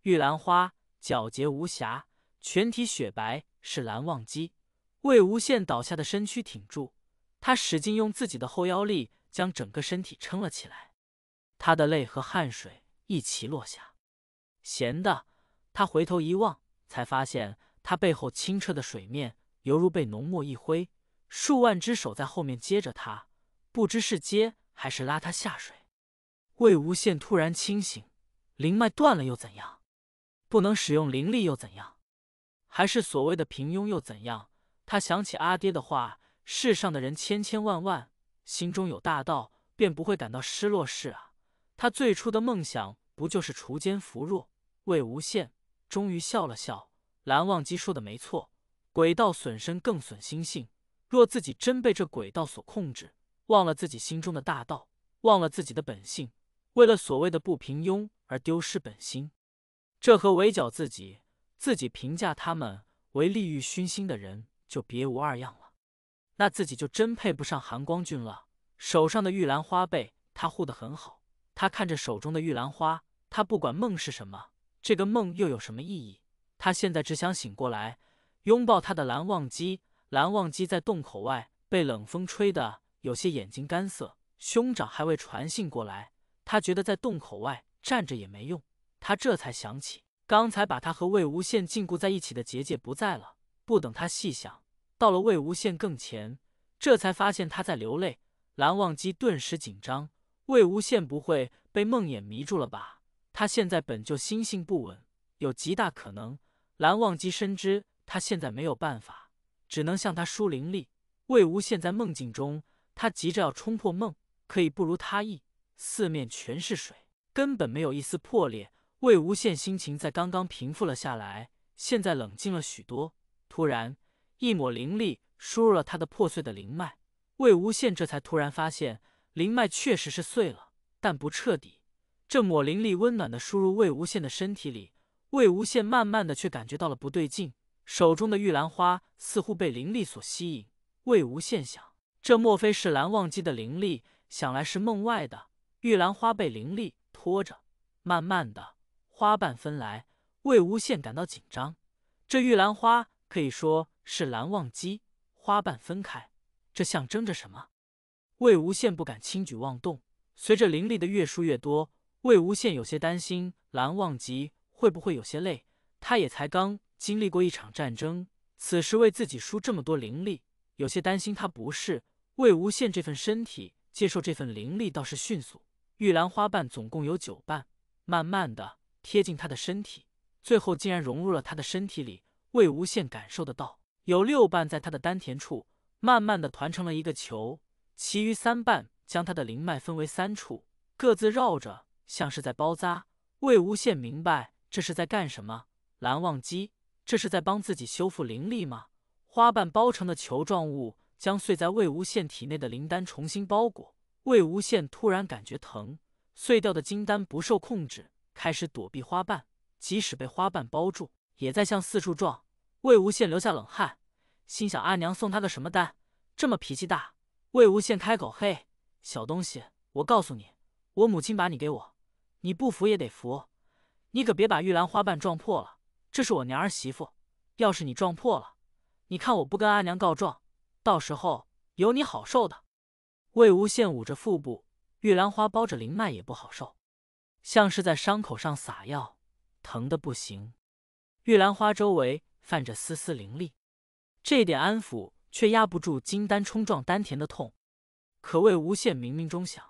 玉兰花皎洁无瑕，全体雪白，是蓝忘机。魏无羡倒下的身躯挺住，他使劲用自己的后腰力。将整个身体撑了起来，他的泪和汗水一齐落下。闲的，他回头一望，才发现他背后清澈的水面犹如被浓墨一挥，数万只手在后面接着他，不知是接还是拉他下水。魏无羡突然清醒，灵脉断了又怎样？不能使用灵力又怎样？还是所谓的平庸又怎样？他想起阿爹的话：世上的人千千万万。心中有大道，便不会感到失落。是啊，他最初的梦想不就是锄奸扶弱？魏无羡终于笑了笑。蓝忘机说的没错，鬼道损身更损心性。若自己真被这鬼道所控制，忘了自己心中的大道，忘了自己的本性，为了所谓的不平庸而丢失本心，这和围剿自己，自己评价他们为利欲熏心的人，就别无二样了。那自己就真配不上韩光俊了。手上的玉兰花被他护得很好。他看着手中的玉兰花，他不管梦是什么，这个梦又有什么意义？他现在只想醒过来，拥抱他的蓝忘机。蓝忘机在洞口外被冷风吹得有些眼睛干涩。兄长还未传信过来，他觉得在洞口外站着也没用。他这才想起，刚才把他和魏无羡禁锢在一起的结界不在了。不等他细想。到了魏无羡更前，这才发现他在流泪。蓝忘机顿时紧张，魏无羡不会被梦魇迷住了吧？他现在本就心性不稳，有极大可能。蓝忘机深知他现在没有办法，只能向他输灵力。魏无羡在梦境中，他急着要冲破梦，可以不如他意。四面全是水，根本没有一丝破裂。魏无羡心情在刚刚平复了下来，现在冷静了许多。突然。一抹灵力输入了他的破碎的灵脉，魏无羡这才突然发现，灵脉确实是碎了，但不彻底。这抹灵力温暖的输入魏无羡的身体里，魏无羡慢慢的却感觉到了不对劲，手中的玉兰花似乎被灵力所吸引。魏无羡想，这莫非是蓝忘机的灵力？想来是梦外的玉兰花被灵力拖着，慢慢的花瓣分来。魏无羡感到紧张，这玉兰花可以说。是蓝忘机，花瓣分开，这象征着什么？魏无羡不敢轻举妄动。随着灵力的越输越多，魏无羡有些担心蓝忘机会不会有些累。他也才刚经历过一场战争，此时为自己输这么多灵力，有些担心他不是。魏无羡这份身体接受这份灵力倒是迅速。玉兰花瓣总共有九瓣，慢慢的贴近他的身体，最后竟然融入了他的身体里。魏无羡感受得到。有六瓣在他的丹田处，慢慢的团成了一个球，其余三瓣将他的灵脉分为三处，各自绕着，像是在包扎。魏无羡明白这是在干什么，蓝忘机这是在帮自己修复灵力吗？花瓣包成的球状物将碎在魏无羡体内的灵丹重新包裹。魏无羡突然感觉疼，碎掉的金丹不受控制，开始躲避花瓣，即使被花瓣包住，也在向四处撞。魏无羡流下冷汗，心想：阿娘送他个什么蛋？这么脾气大。魏无羡开口：“嘿，小东西，我告诉你，我母亲把你给我，你不服也得服。你可别把玉兰花瓣撞破了，这是我娘儿媳妇。要是你撞破了，你看我不跟阿娘告状，到时候有你好受的。”魏无羡捂着腹部，玉兰花包着灵脉也不好受，像是在伤口上撒药，疼的不行。玉兰花周围。泛着丝丝灵力，这点安抚却压不住金丹冲撞丹田的痛。可魏无羡冥冥中想，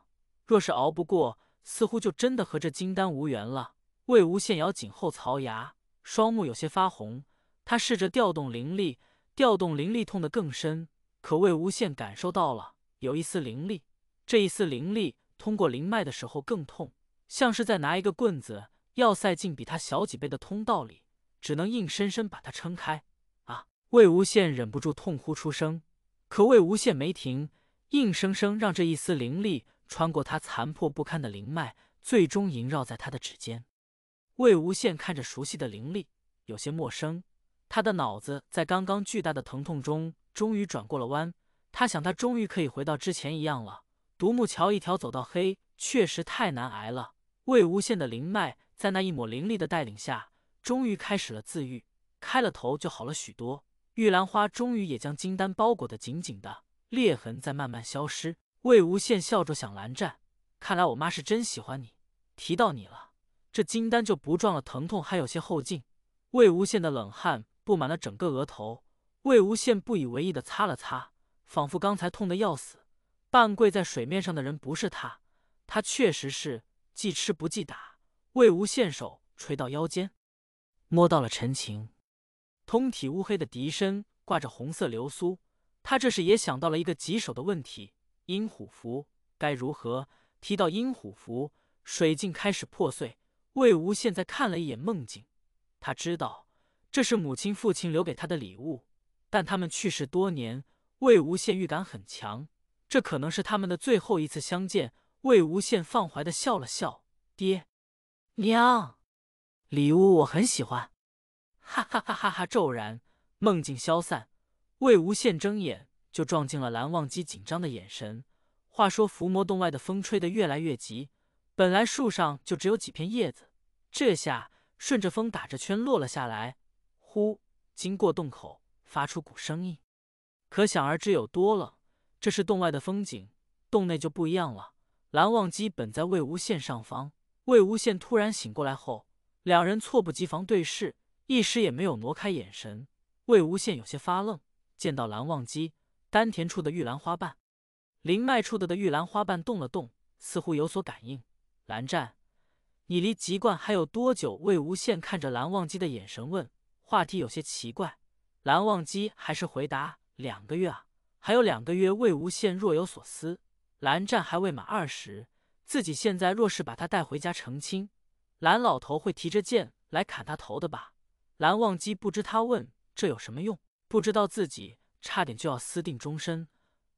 若是熬不过，似乎就真的和这金丹无缘了。魏无羡咬紧后槽牙，双目有些发红。他试着调动灵力，调动灵力，痛得更深。可魏无羡感受到了有一丝灵力，这一丝灵力通过灵脉的时候更痛，像是在拿一个棍子要塞进比他小几倍的通道里。只能硬生生把它撑开啊！魏无羡忍不住痛呼出声，可魏无羡没停，硬生生让这一丝灵力穿过他残破不堪的灵脉，最终萦绕在他的指尖。魏无羡看着熟悉的灵力，有些陌生。他的脑子在刚刚巨大的疼痛中终于转过了弯，他想，他终于可以回到之前一样了。独木桥一条走到黑，确实太难挨了。魏无羡的灵脉在那一抹灵力的带领下。终于开始了自愈，开了头就好了许多。玉兰花终于也将金丹包裹得紧紧的，裂痕在慢慢消失。魏无羡笑着想：蓝湛，看来我妈是真喜欢你。提到你了，这金丹就不撞了，疼痛还有些后劲。魏无羡的冷汗布满了整个额头。魏无羡不以为意的擦了擦，仿佛刚才痛得要死。半跪在水面上的人不是他，他确实是既吃不记打。魏无羡手垂到腰间。摸到了陈情，通体乌黑的笛身挂着红色流苏。他这时也想到了一个棘手的问题：阴虎符该如何提到？阴虎符，水镜开始破碎。魏无羡在看了一眼梦境，他知道这是母亲、父亲留给他的礼物，但他们去世多年。魏无羡预感很强，这可能是他们的最后一次相见。魏无羡放怀地笑了笑：“爹，娘。”礼物我很喜欢，哈哈哈哈哈！骤然梦境消散，魏无羡睁眼就撞进了蓝忘机紧张的眼神。话说伏魔洞外的风吹得越来越急，本来树上就只有几片叶子，这下顺着风打着圈落了下来。呼，经过洞口发出股声音，可想而知有多冷。这是洞外的风景，洞内就不一样了。蓝忘机本在魏无羡上方，魏无羡突然醒过来后。两人措不及防对视，一时也没有挪开眼神。魏无羡有些发愣，见到蓝忘机丹田处的玉兰花瓣，灵脉处的的玉兰花瓣动了动，似乎有所感应。蓝湛，你离籍贯还有多久？魏无羡看着蓝忘机的眼神问，话题有些奇怪。蓝忘机还是回答：两个月啊，还有两个月。魏无羡若有所思。蓝湛还未满二十，自己现在若是把他带回家成亲。蓝老头会提着剑来砍他头的吧？蓝忘机不知他问这有什么用，不知道自己差点就要私定终身。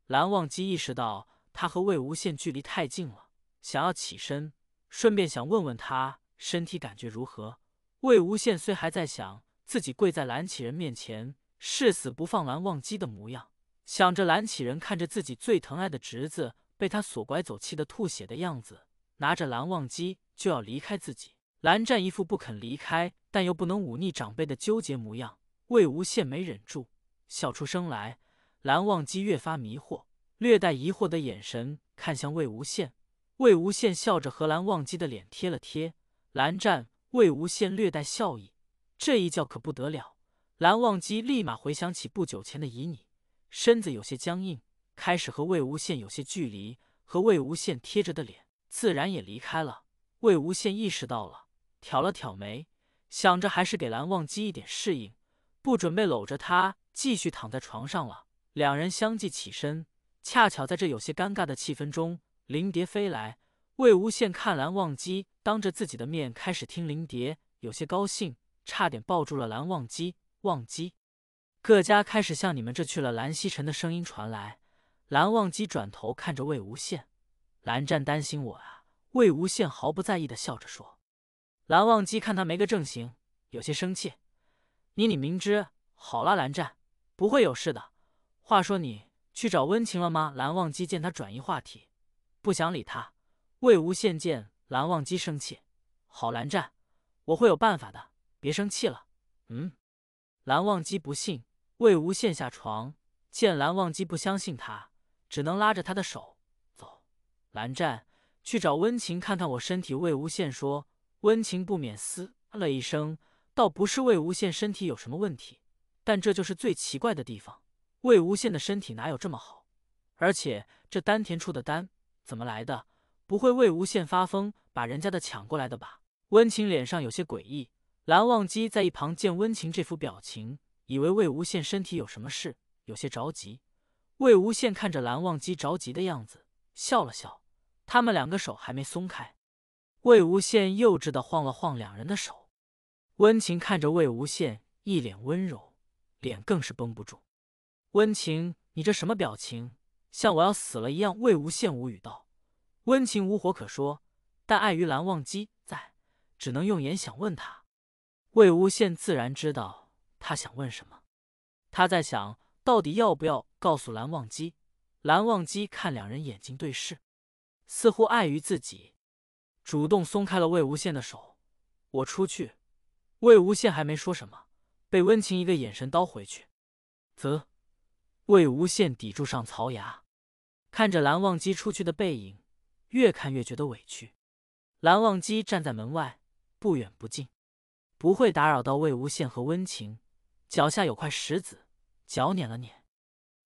蓝忘机意识到他和魏无羡距离太近了，想要起身，顺便想问问他身体感觉如何。魏无羡虽还在想自己跪在蓝启人面前誓死不放蓝忘机的模样，想着蓝启人看着自己最疼爱的侄子被他所拐走，气得吐血的样子，拿着蓝忘机就要离开自己。蓝湛一副不肯离开，但又不能忤逆长辈的纠结模样，魏无羡没忍住笑出声来。蓝忘机越发迷惑，略带疑惑的眼神看向魏无羡。魏无羡笑着和蓝忘机的脸贴了贴。蓝湛、魏无羡略带笑意，这一叫可不得了。蓝忘机立马回想起不久前的旖旎，身子有些僵硬，开始和魏无羡有些距离，和魏无羡贴着的脸自然也离开了。魏无羡意识到了。挑了挑眉，想着还是给蓝忘机一点适应，不准备搂着他继续躺在床上了。两人相继起身，恰巧在这有些尴尬的气氛中，灵蝶飞来。魏无羡看蓝忘机当着自己的面开始听灵蝶，有些高兴，差点抱住了蓝忘机。忘机，各家开始向你们这去了。蓝曦臣的声音传来，蓝忘机转头看着魏无羡，蓝湛担心我啊。魏无羡毫不在意的笑着说。蓝忘机看他没个正形，有些生气。你你明知好啦，蓝湛不会有事的。话说你去找温情了吗？蓝忘机见他转移话题，不想理他。魏无羡见蓝忘机生气，好蓝湛，我会有办法的，别生气了。嗯。蓝忘机不信。魏无羡下床，见蓝忘机不相信他，只能拉着他的手走。蓝湛去找温情看看我身体。魏无羡说。温情不免嘶了一声，倒不是魏无羡身体有什么问题，但这就是最奇怪的地方。魏无羡的身体哪有这么好？而且这丹田处的丹怎么来的？不会魏无羡发疯把人家的抢过来的吧？温情脸上有些诡异。蓝忘机在一旁见温情这副表情，以为魏无羡身体有什么事，有些着急。魏无羡看着蓝忘机着急的样子，笑了笑。他们两个手还没松开。魏无羡幼稚的晃了晃两人的手，温情看着魏无羡，一脸温柔，脸更是绷不住。温情，你这什么表情？像我要死了一样。魏无羡无语道。温情无火可说，但碍于蓝忘机在，只能用眼想问他。魏无羡自然知道他想问什么，他在想到底要不要告诉蓝忘机。蓝忘机看两人眼睛对视，似乎碍于自己。主动松开了魏无羡的手，我出去。魏无羡还没说什么，被温情一个眼神刀回去，则魏无羡抵住上槽牙，看着蓝忘机出去的背影，越看越觉得委屈。蓝忘机站在门外，不远不近，不会打扰到魏无羡和温情。脚下有块石子，脚碾了碾，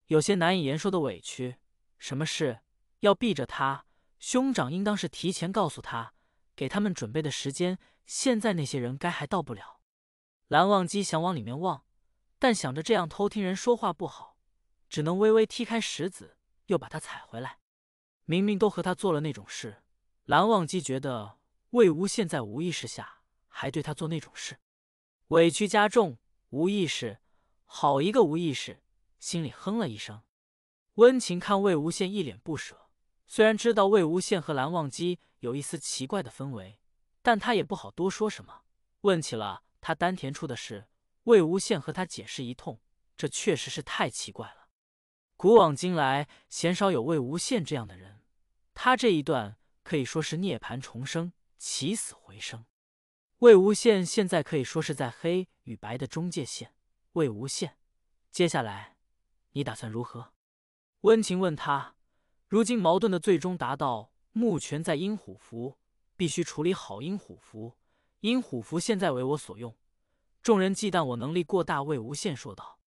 有些难以言说的委屈。什么事要避着他？兄长应当是提前告诉他，给他们准备的时间。现在那些人该还到不了。蓝忘机想往里面望，但想着这样偷听人说话不好，只能微微踢开石子，又把他踩回来。明明都和他做了那种事，蓝忘机觉得魏无羡在无意识下还对他做那种事，委屈加重。无意识，好一个无意识，心里哼了一声。温情看魏无羡一脸不舍。虽然知道魏无羡和蓝忘机有一丝奇怪的氛围，但他也不好多说什么。问起了他丹田处的事，魏无羡和他解释一通，这确实是太奇怪了。古往今来，鲜少有魏无羡这样的人。他这一段可以说是涅槃重生，起死回生。魏无羡现在可以说是在黑与白的中介线。魏无羡，接下来你打算如何？温情问他。如今矛盾的最终达到，目权在阴虎符，必须处理好阴虎符。阴虎符现在为我所用，众人忌惮我能力过大。魏无羡说道：“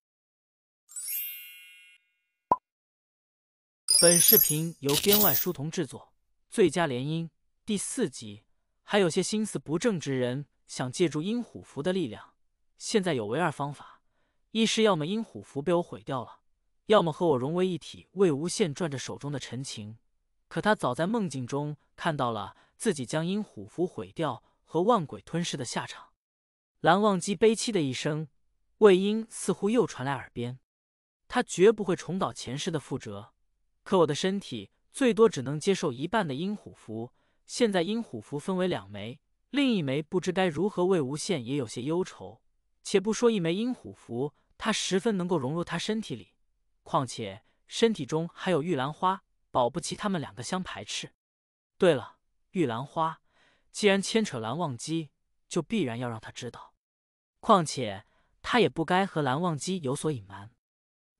本视频由编外书童制作，《最佳联姻》第四集，还有些心思不正之人想借助阴虎符的力量，现在有唯二方法，一是要么阴虎符被我毁掉了。”要么和我融为一体。魏无羡攥着手中的陈情，可他早在梦境中看到了自己将阴虎符毁掉和万鬼吞噬的下场。蓝忘机悲戚的一声，魏婴似乎又传来耳边。他绝不会重蹈前世的覆辙。可我的身体最多只能接受一半的阴虎符。现在阴虎符分为两枚，另一枚不知该如何。魏无羡也有些忧愁。且不说一枚阴虎符，他十分能够融入他身体里。况且身体中还有玉兰花，保不齐他们两个相排斥。对了，玉兰花既然牵扯蓝忘机，就必然要让他知道。况且他也不该和蓝忘机有所隐瞒。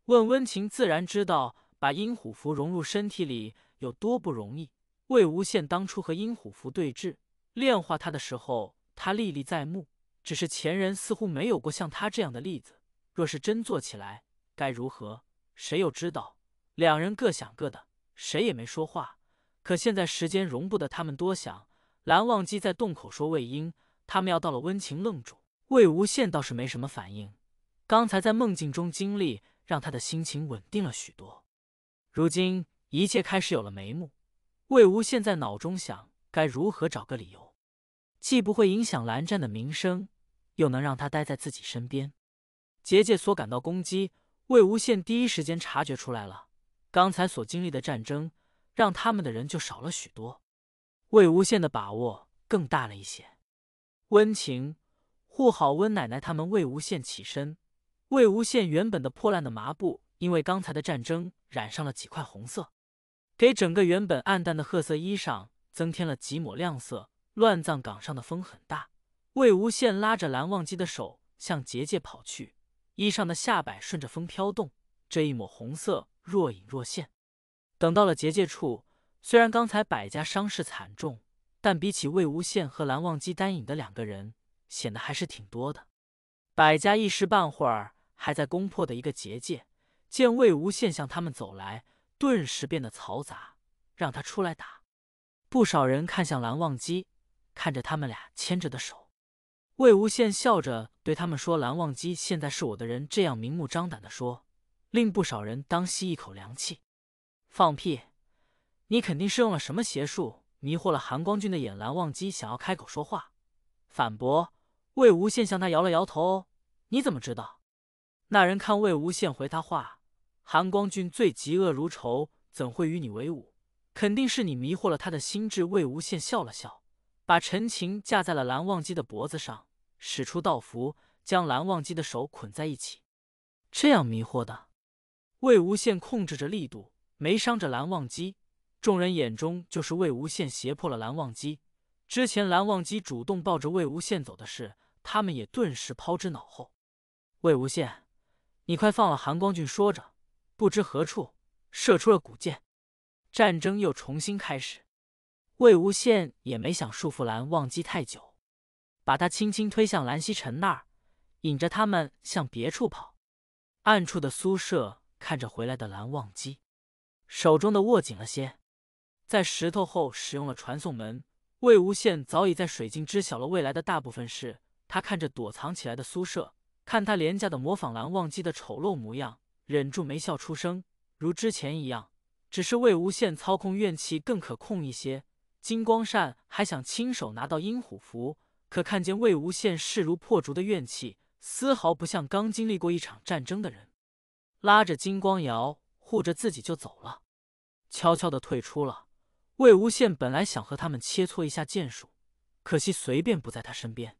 问温情自然知道，把阴虎符融入身体里有多不容易。魏无羡当初和阴虎符对峙、炼化他的时候，他历历在目。只是前人似乎没有过像他这样的例子。若是真做起来，该如何？谁又知道？两人各想各的，谁也没说话。可现在时间容不得他们多想。蓝忘机在洞口说：“魏婴，他们要到了。”温情愣住，魏无羡倒是没什么反应。刚才在梦境中经历，让他的心情稳定了许多。如今一切开始有了眉目，魏无羡在脑中想：该如何找个理由，既不会影响蓝湛的名声，又能让他待在自己身边？结界所感到攻击。魏无羡第一时间察觉出来了，刚才所经历的战争让他们的人就少了许多，魏无羡的把握更大了一些。温情护好温奶奶他们，魏无羡起身。魏无羡原本的破烂的麻布，因为刚才的战争染上了几块红色，给整个原本暗淡的褐色衣裳增添了几抹亮色。乱葬岗上的风很大，魏无羡拉着蓝忘机的手向结界跑去。衣上的下摆顺着风飘动，这一抹红色若隐若现。等到了结界处，虽然刚才百家伤势惨重，但比起魏无羡和蓝忘机单影的两个人，显得还是挺多的。百家一时半会儿还在攻破的一个结界，见魏无羡向他们走来，顿时变得嘈杂，让他出来打。不少人看向蓝忘机，看着他们俩牵着的手。魏无羡笑着对他们说：“蓝忘机现在是我的人。”这样明目张胆的说，令不少人当吸一口凉气。放屁！你肯定是用了什么邪术迷惑了韩光君的眼。蓝忘机想要开口说话反驳，魏无羡向他摇了摇头。你怎么知道？那人看魏无羡回他话，韩光君最嫉恶如仇，怎会与你为伍？肯定是你迷惑了他的心智。魏无羡笑了笑。把陈情架在了蓝忘机的脖子上，使出道符将蓝忘机的手捆在一起，这样迷惑的。魏无羡控制着力度，没伤着蓝忘机。众人眼中就是魏无羡胁迫了蓝忘机。之前蓝忘机主动抱着魏无羡走的事，他们也顿时抛之脑后。魏无羡，你快放了韩光俊！说着，不知何处射出了古箭，战争又重新开始。魏无羡也没想束缚蓝忘机太久，把他轻轻推向蓝曦臣那儿，引着他们向别处跑。暗处的苏舍看着回来的蓝忘机，手中的握紧了些。在石头后使用了传送门，魏无羡早已在水镜知晓了未来的大部分事。他看着躲藏起来的苏舍，看他廉价的模仿蓝忘机的丑陋模样，忍住没笑出声，如之前一样，只是魏无羡操控怨气更可控一些。金光善还想亲手拿到阴虎符，可看见魏无羡势如破竹的怨气，丝毫不像刚经历过一场战争的人，拉着金光瑶护着自己就走了，悄悄的退出了。魏无羡本来想和他们切磋一下剑术，可惜随便不在他身边，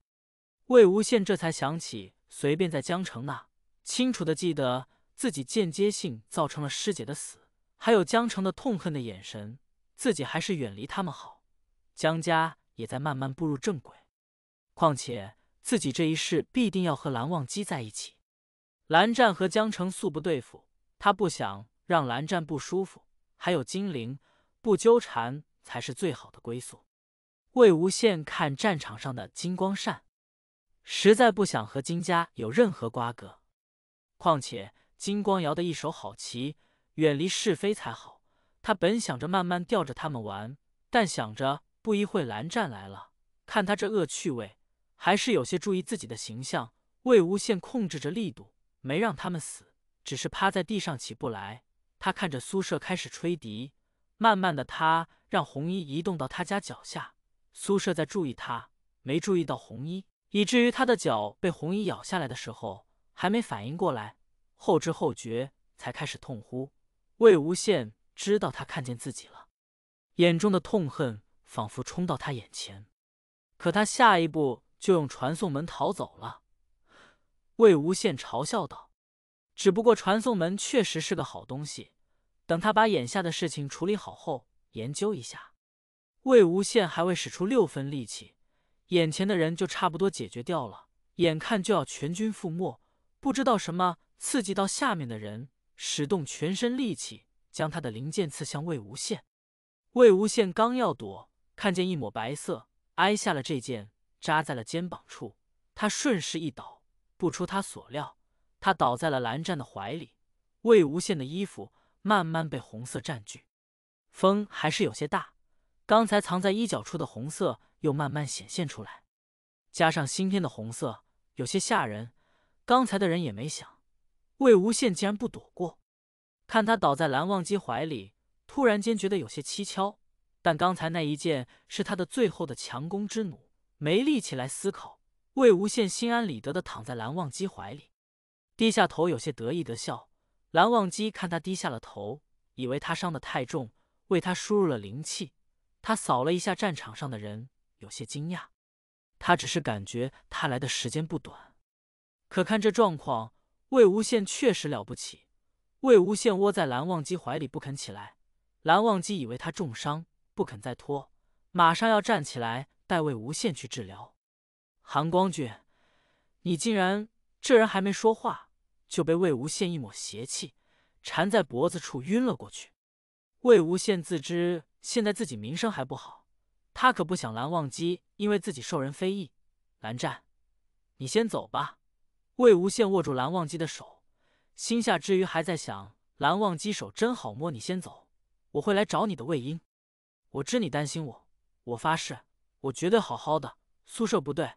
魏无羡这才想起随便在江城那，清楚的记得自己间接性造成了师姐的死，还有江城的痛恨的眼神。自己还是远离他们好。江家也在慢慢步入正轨，况且自己这一世必定要和蓝忘机在一起。蓝湛和江澄素不对付，他不想让蓝湛不舒服。还有金陵，不纠缠才是最好的归宿。魏无羡看战场上的金光扇，实在不想和金家有任何瓜葛。况且金光瑶的一手好棋，远离是非才好。他本想着慢慢吊着他们玩，但想着不一会蓝湛来了，看他这恶趣味，还是有些注意自己的形象。魏无羡控制着力度，没让他们死，只是趴在地上起不来。他看着苏舍开始吹笛，慢慢的他让红衣移动到他家脚下。苏舍在注意他，没注意到红衣，以至于他的脚被红衣咬下来的时候，还没反应过来，后知后觉才开始痛呼。魏无羡。知道他看见自己了，眼中的痛恨仿佛冲到他眼前，可他下一步就用传送门逃走了。魏无羡嘲笑道：“只不过传送门确实是个好东西，等他把眼下的事情处理好后，研究一下。”魏无羡还未使出六分力气，眼前的人就差不多解决掉了，眼看就要全军覆没，不知道什么刺激到下面的人，使动全身力气。将他的灵剑刺向魏无羡，魏无羡刚要躲，看见一抹白色，挨下了这剑，扎在了肩膀处。他顺势一倒，不出他所料，他倒在了蓝湛的怀里。魏无羡的衣服慢慢被红色占据，风还是有些大，刚才藏在衣角处的红色又慢慢显现出来，加上新天的红色，有些吓人。刚才的人也没想，魏无羡竟然不躲过。看他倒在蓝忘机怀里，突然间觉得有些蹊跷。但刚才那一剑是他的最后的强攻之弩，没力气来思考。魏无羡心安理得的躺在蓝忘机怀里，低下头，有些得意的笑。蓝忘机看他低下了头，以为他伤的太重，为他输入了灵气。他扫了一下战场上的人，有些惊讶。他只是感觉他来的时间不短，可看这状况，魏无羡确实了不起。魏无羡窝在蓝忘机怀里不肯起来，蓝忘机以为他重伤，不肯再拖，马上要站起来带魏无羡去治疗。韩光君，你竟然……这人还没说话，就被魏无羡一抹邪气缠在脖子处晕了过去。魏无羡自知现在自己名声还不好，他可不想蓝忘机因为自己受人非议。蓝湛，你先走吧。魏无羡握住蓝忘机的手。心下之余，还在想，蓝忘机手真好摸。你先走，我会来找你的。魏婴，我知你担心我，我发誓，我绝对好好的。宿舍不对，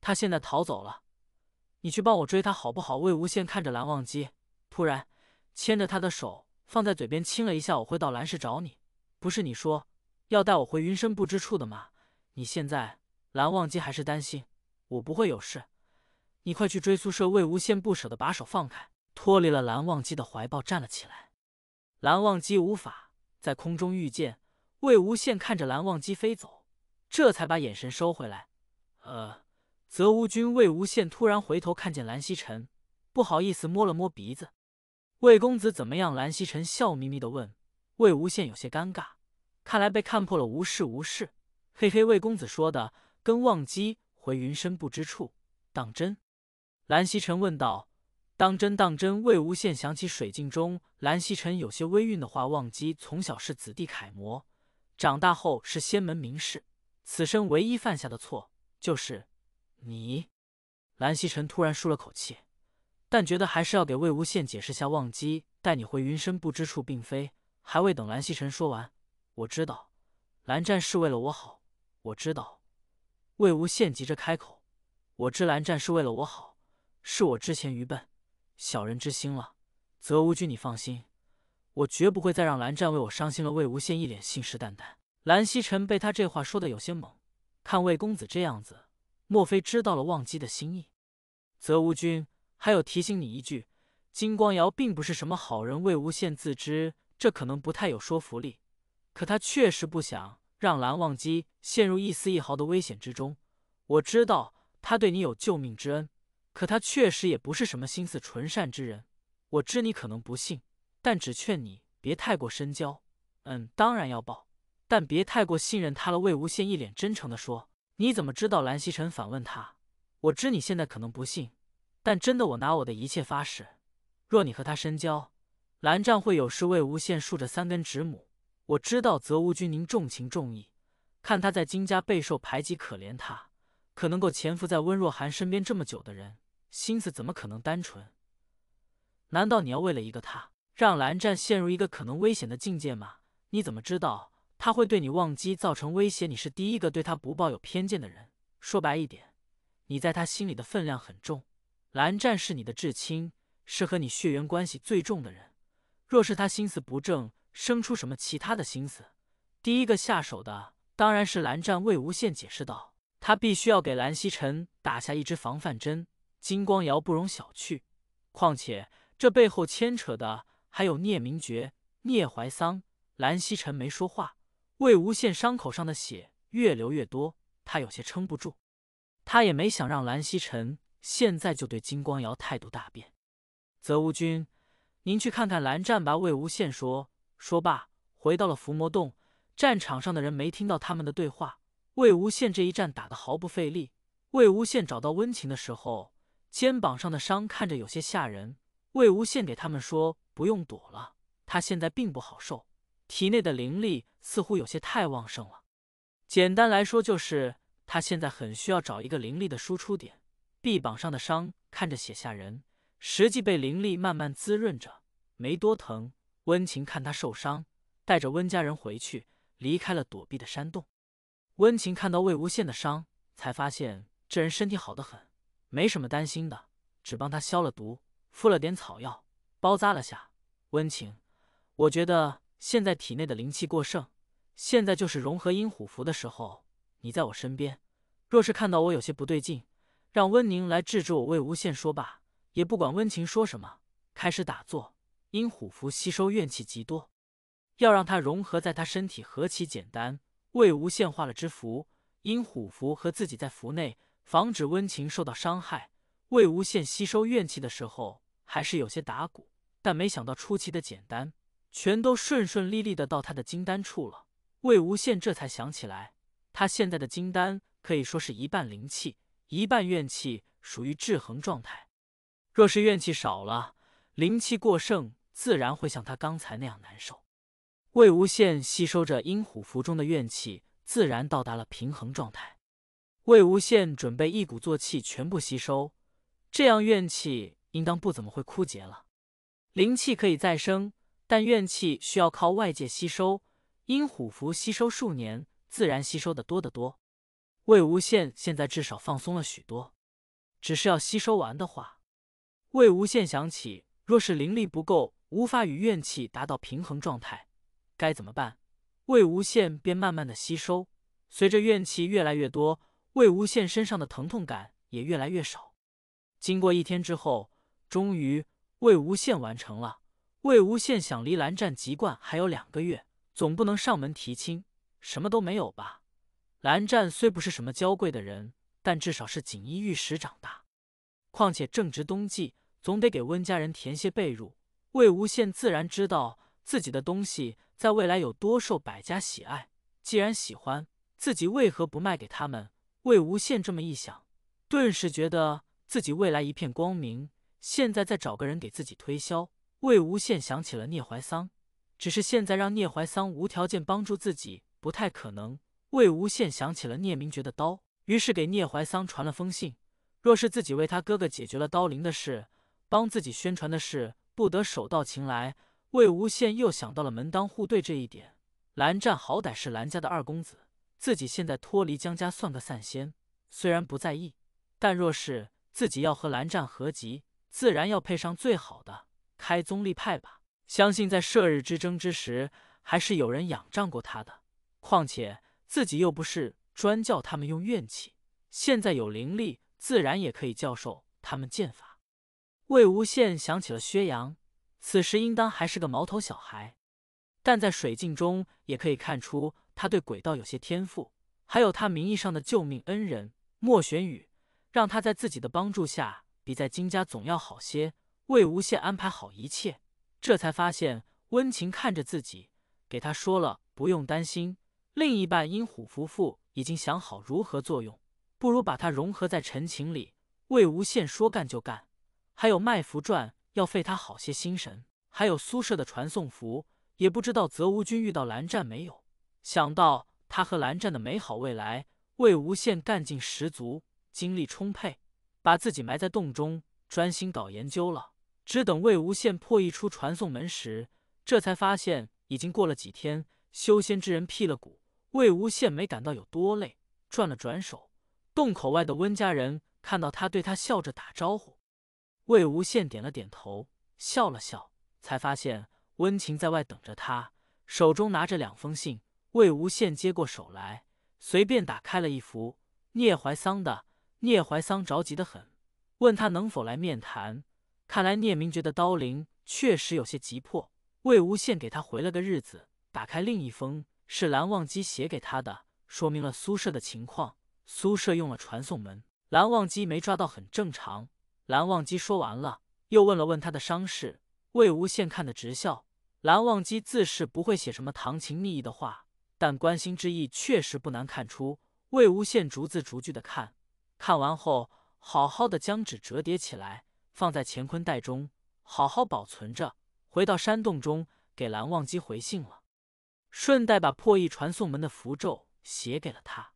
他现在逃走了，你去帮我追他好不好？魏无羡看着蓝忘机，突然牵着他的手放在嘴边亲了一下。我会到蓝氏找你，不是你说要带我回云深不知处的吗？你现在，蓝忘机还是担心我不会有事，你快去追宿舍。魏无羡不舍得把手放开。脱离了蓝忘机的怀抱，站了起来。蓝忘机无法在空中御剑。魏无羡看着蓝忘机飞走，这才把眼神收回来。呃，泽芜君，魏无羡突然回头看见蓝曦臣，不好意思摸了摸鼻子。魏公子怎么样？蓝曦臣笑眯眯地问。魏无羡有些尴尬，看来被看破了。无事无事，嘿嘿，魏公子说的跟忘机回云深不知处，当真？蓝曦臣问道。当真，当真！魏无羡想起水镜中蓝曦臣有些微愠的话，忘机从小是子弟楷模，长大后是仙门名士，此生唯一犯下的错就是你。蓝曦臣突然舒了口气，但觉得还是要给魏无羡解释下。忘机带你回云深不知处，并非……还未等蓝曦臣说完，我知道，蓝湛是为了我好，我知道。魏无羡急着开口，我知蓝湛是为了我好，是我之前愚笨。小人之心了，泽无君，你放心，我绝不会再让蓝湛为我伤心了。魏无羡一脸信誓旦旦。蓝曦臣被他这话说的有些懵，看魏公子这样子，莫非知道了忘机的心意？泽无君，还有提醒你一句，金光瑶并不是什么好人。魏无羡自知这可能不太有说服力，可他确实不想让蓝忘机陷入一丝一毫的危险之中。我知道他对你有救命之恩。可他确实也不是什么心思纯善之人，我知你可能不信，但只劝你别太过深交。嗯，当然要报，但别太过信任他了。魏无羡一脸真诚地说：“你怎么知道？”蓝曦臣反问他：“我知你现在可能不信，但真的，我拿我的一切发誓，若你和他深交，蓝湛会有事。”魏无羡竖着三根指拇：“我知道，则芜君您重情重义，看他在金家备受排挤，可怜他，可能够潜伏在温若寒身边这么久的人。”心思怎么可能单纯？难道你要为了一个他，让蓝湛陷入一个可能危险的境界吗？你怎么知道他会对你忘机造成威胁？你是第一个对他不抱有偏见的人。说白一点，你在他心里的分量很重。蓝湛是你的至亲，是和你血缘关系最重的人。若是他心思不正，生出什么其他的心思，第一个下手的当然是蓝湛。魏无羡解释道：“他必须要给蓝曦臣打下一支防范针。”金光瑶不容小觑，况且这背后牵扯的还有聂明觉、聂怀桑。蓝曦臣没说话，魏无羡伤口上的血越流越多，他有些撑不住。他也没想让蓝曦臣现在就对金光瑶态度大变。泽芜君，您去看看蓝湛吧。”魏无羡说说罢，回到了伏魔洞。战场上的人没听到他们的对话。魏无羡这一战打得毫不费力。魏无羡找到温情的时候。肩膀上的伤看着有些吓人，魏无羡给他们说：“不用躲了，他现在并不好受，体内的灵力似乎有些太旺盛了。简单来说，就是他现在很需要找一个灵力的输出点。臂膀上的伤看着血吓人，实际被灵力慢慢滋润着，没多疼。”温晴看他受伤，带着温家人回去，离开了躲避的山洞。温晴看到魏无羡的伤，才发现这人身体好得很。没什么担心的，只帮他消了毒，敷了点草药，包扎了下。温情，我觉得现在体内的灵气过剩，现在就是融合阴虎符的时候。你在我身边，若是看到我有些不对劲，让温宁来制止我。魏无羡说罢，也不管温情说什么，开始打坐。阴虎符吸收怨气极多，要让它融合在他身体，何其简单。魏无羡画了只符，阴虎符和自己在符内。防止温情受到伤害，魏无羡吸收怨气的时候还是有些打鼓，但没想到出奇的简单，全都顺顺利利的到他的金丹处了。魏无羡这才想起来，他现在的金丹可以说是一半灵气，一半怨气，属于制衡状态。若是怨气少了，灵气过剩，自然会像他刚才那样难受。魏无羡吸收着阴虎符中的怨气，自然到达了平衡状态。魏无羡准备一鼓作气全部吸收，这样怨气应当不怎么会枯竭了。灵气可以再生，但怨气需要靠外界吸收。因虎符吸收数年，自然吸收的多得多。魏无羡现在至少放松了许多，只是要吸收完的话，魏无羡想起，若是灵力不够，无法与怨气达到平衡状态，该怎么办？魏无羡便慢慢的吸收，随着怨气越来越多。魏无羡身上的疼痛感也越来越少。经过一天之后，终于魏无羡完成了。魏无羡想离蓝湛籍贯还有两个月，总不能上门提亲，什么都没有吧？蓝湛虽不是什么娇贵的人，但至少是锦衣玉食长大。况且正值冬季，总得给温家人添些被褥。魏无羡自然知道自己的东西在未来有多受百家喜爱。既然喜欢，自己为何不卖给他们？魏无羡这么一想，顿时觉得自己未来一片光明。现在再找个人给自己推销，魏无羡想起了聂怀桑，只是现在让聂怀桑无条件帮助自己不太可能。魏无羡想起了聂明觉的刀，于是给聂怀桑传了封信：若是自己为他哥哥解决了刀灵的事，帮自己宣传的事，不得手到擒来。魏无羡又想到了门当户对这一点，蓝湛好歹是蓝家的二公子。自己现在脱离江家，算个散仙，虽然不在意，但若是自己要和蓝湛合集，自然要配上最好的开宗立派吧。相信在射日之争之时，还是有人仰仗过他的。况且自己又不是专教他们用怨气，现在有灵力，自然也可以教授他们剑法。魏无羡想起了薛洋，此时应当还是个毛头小孩，但在水镜中也可以看出。他对鬼道有些天赋，还有他名义上的救命恩人莫玄宇，让他在自己的帮助下比在金家总要好些。魏无羡安排好一切，这才发现温情看着自己，给他说了不用担心。另一半因虎符符已经想好如何作用，不如把它融合在陈情里。魏无羡说干就干，还有卖符传要费他好些心神，还有苏涉的传送符，也不知道泽芜君遇到蓝湛没有。想到他和蓝湛的美好未来，魏无羡干劲十足，精力充沛，把自己埋在洞中专心搞研究了。只等魏无羡破译出传送门时，这才发现已经过了几天。修仙之人辟了谷，魏无羡没感到有多累，转了转手，洞口外的温家人看到他，对他笑着打招呼。魏无羡点了点头，笑了笑，才发现温情在外等着他，手中拿着两封信。魏无羡接过手来，随便打开了一幅聂怀桑的。聂怀桑着急的很，问他能否来面谈。看来聂明觉得刀灵确实有些急迫。魏无羡给他回了个日子。打开另一封，是蓝忘机写给他的，说明了苏舍的情况。苏舍用了传送门，蓝忘机没抓到，很正常。蓝忘机说完了，又问了问他的伤势。魏无羡看得直笑。蓝忘机自是不会写什么唐情蜜意的话。但关心之意确实不难看出。魏无羡逐字逐句的看，看完后好好的将纸折叠起来，放在乾坤袋中，好好保存着。回到山洞中，给蓝忘机回信了，顺带把破译传送门的符咒写给了他。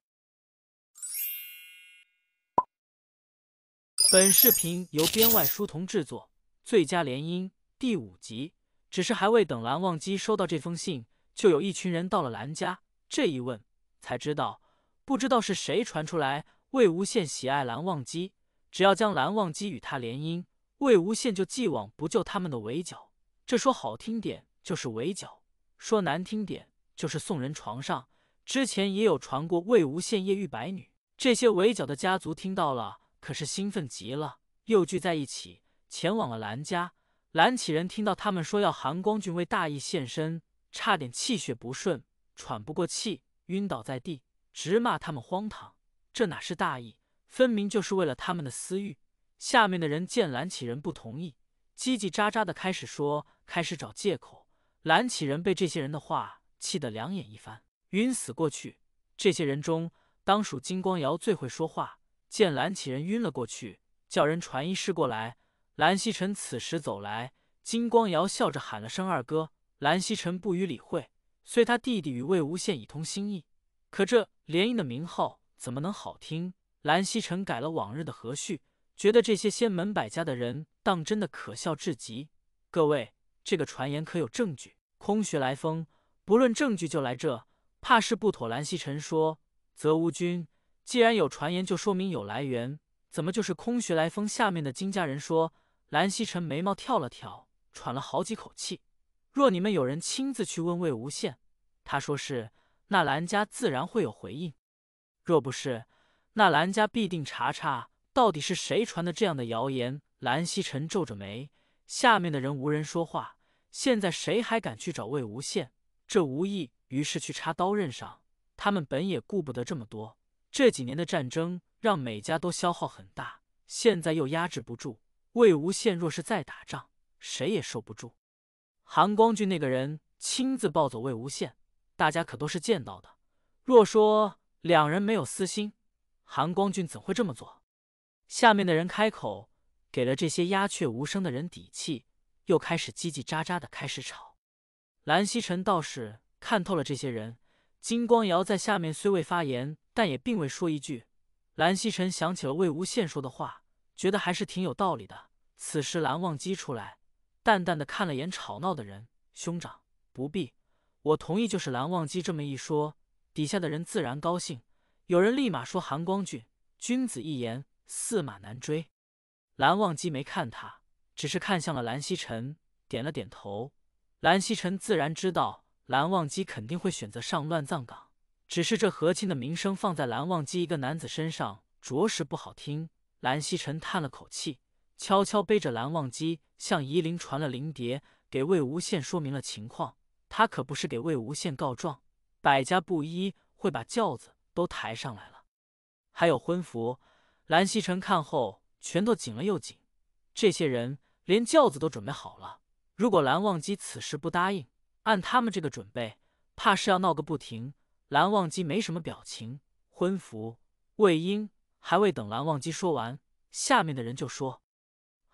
本视频由编外书童制作，《最佳联姻》第五集。只是还未等蓝忘机收到这封信。就有一群人到了兰家，这一问才知道，不知道是谁传出来魏无羡喜爱蓝忘机，只要将蓝忘机与他联姻，魏无羡就既往不咎他们的围剿。这说好听点就是围剿，说难听点就是送人床上。之前也有传过魏无羡夜遇白女，这些围剿的家族听到了，可是兴奋极了，又聚在一起前往了蓝家。蓝启人听到他们说要含光君为大义献身。差点气血不顺，喘不过气，晕倒在地，直骂他们荒唐。这哪是大义，分明就是为了他们的私欲。下面的人见蓝启仁不同意，叽叽喳喳的开始说，开始找借口。蓝启仁被这些人的话气得两眼一翻，晕死过去。这些人中，当属金光瑶最会说话。见蓝启仁晕了过去，叫人传医师过来。蓝曦臣此时走来，金光瑶笑着喊了声“二哥”。蓝曦臣不予理会，虽他弟弟与魏无羡已通心意，可这联姻的名号怎么能好听？蓝曦臣改了往日的和煦，觉得这些仙门百家的人当真的可笑至极。各位，这个传言可有证据？空穴来风，不论证据就来这，怕是不妥。蓝曦臣说：“则无君，既然有传言，就说明有来源，怎么就是空穴来风？”下面的金家人说，蓝曦臣眉毛跳了跳，喘了好几口气。若你们有人亲自去问魏无羡，他说是，那兰家自然会有回应；若不是，那兰家必定查查到底是谁传的这样的谣言。蓝曦臣皱着眉，下面的人无人说话。现在谁还敢去找魏无羡？这无异于是去插刀刃上。他们本也顾不得这么多，这几年的战争让每家都消耗很大，现在又压制不住。魏无羡若是再打仗，谁也受不住。韩光俊那个人亲自抱走魏无羡，大家可都是见到的。若说两人没有私心，韩光俊怎会这么做？下面的人开口，给了这些鸦雀无声的人底气，又开始叽叽喳喳的开始吵。蓝曦臣倒是看透了这些人。金光瑶在下面虽未发言，但也并未说一句。蓝曦臣想起了魏无羡说的话，觉得还是挺有道理的。此时蓝忘机出来。淡淡的看了眼吵闹的人，兄长不必，我同意。就是蓝忘机这么一说，底下的人自然高兴。有人立马说：“韩光俊，君子一言，驷马难追。”蓝忘机没看他，只是看向了蓝曦臣，点了点头。蓝曦臣自然知道蓝忘机肯定会选择上乱葬岗，只是这和亲的名声放在蓝忘机一个男子身上，着实不好听。蓝曦臣叹了口气。悄悄背着蓝忘机向夷陵传了灵蝶，给魏无羡说明了情况。他可不是给魏无羡告状，百家布衣会把轿子都抬上来了，还有婚服。蓝曦臣看后，拳头紧了又紧。这些人连轿子都准备好了，如果蓝忘机此时不答应，按他们这个准备，怕是要闹个不停。蓝忘机没什么表情。婚服，魏婴还未等蓝忘机说完，下面的人就说。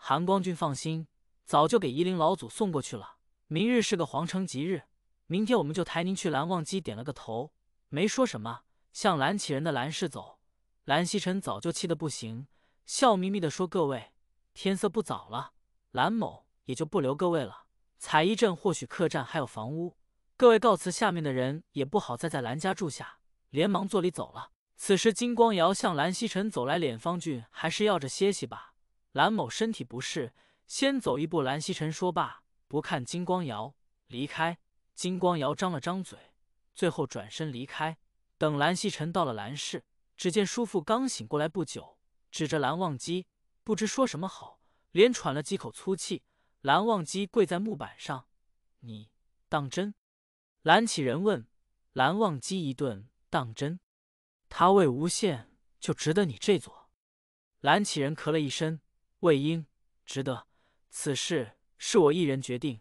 韩光君放心，早就给夷陵老祖送过去了。明日是个皇城吉日，明天我们就抬您去蓝忘机，点了个头，没说什么，向蓝起人的蓝氏走。蓝曦臣早就气得不行，笑眯眯地说：“各位，天色不早了，蓝某也就不留各位了。彩衣镇或许客栈还有房屋，各位告辞。”下面的人也不好再在蓝家住下，连忙坐立走了。此时金光瑶向蓝曦臣走来，脸方俊还是要着歇息吧。蓝某身体不适，先走一步。蓝希晨说罢，不看金光瑶，离开。金光瑶张了张嘴，最后转身离开。等蓝希晨到了蓝氏，只见叔父刚醒过来不久，指着蓝忘机，不知说什么好，连喘了几口粗气。蓝忘机跪在木板上：“你当真？”蓝启仁问。蓝忘机一顿：“当真？他魏无羡就值得你这座？”蓝启仁咳了一声。魏婴，值得。此事是我一人决定，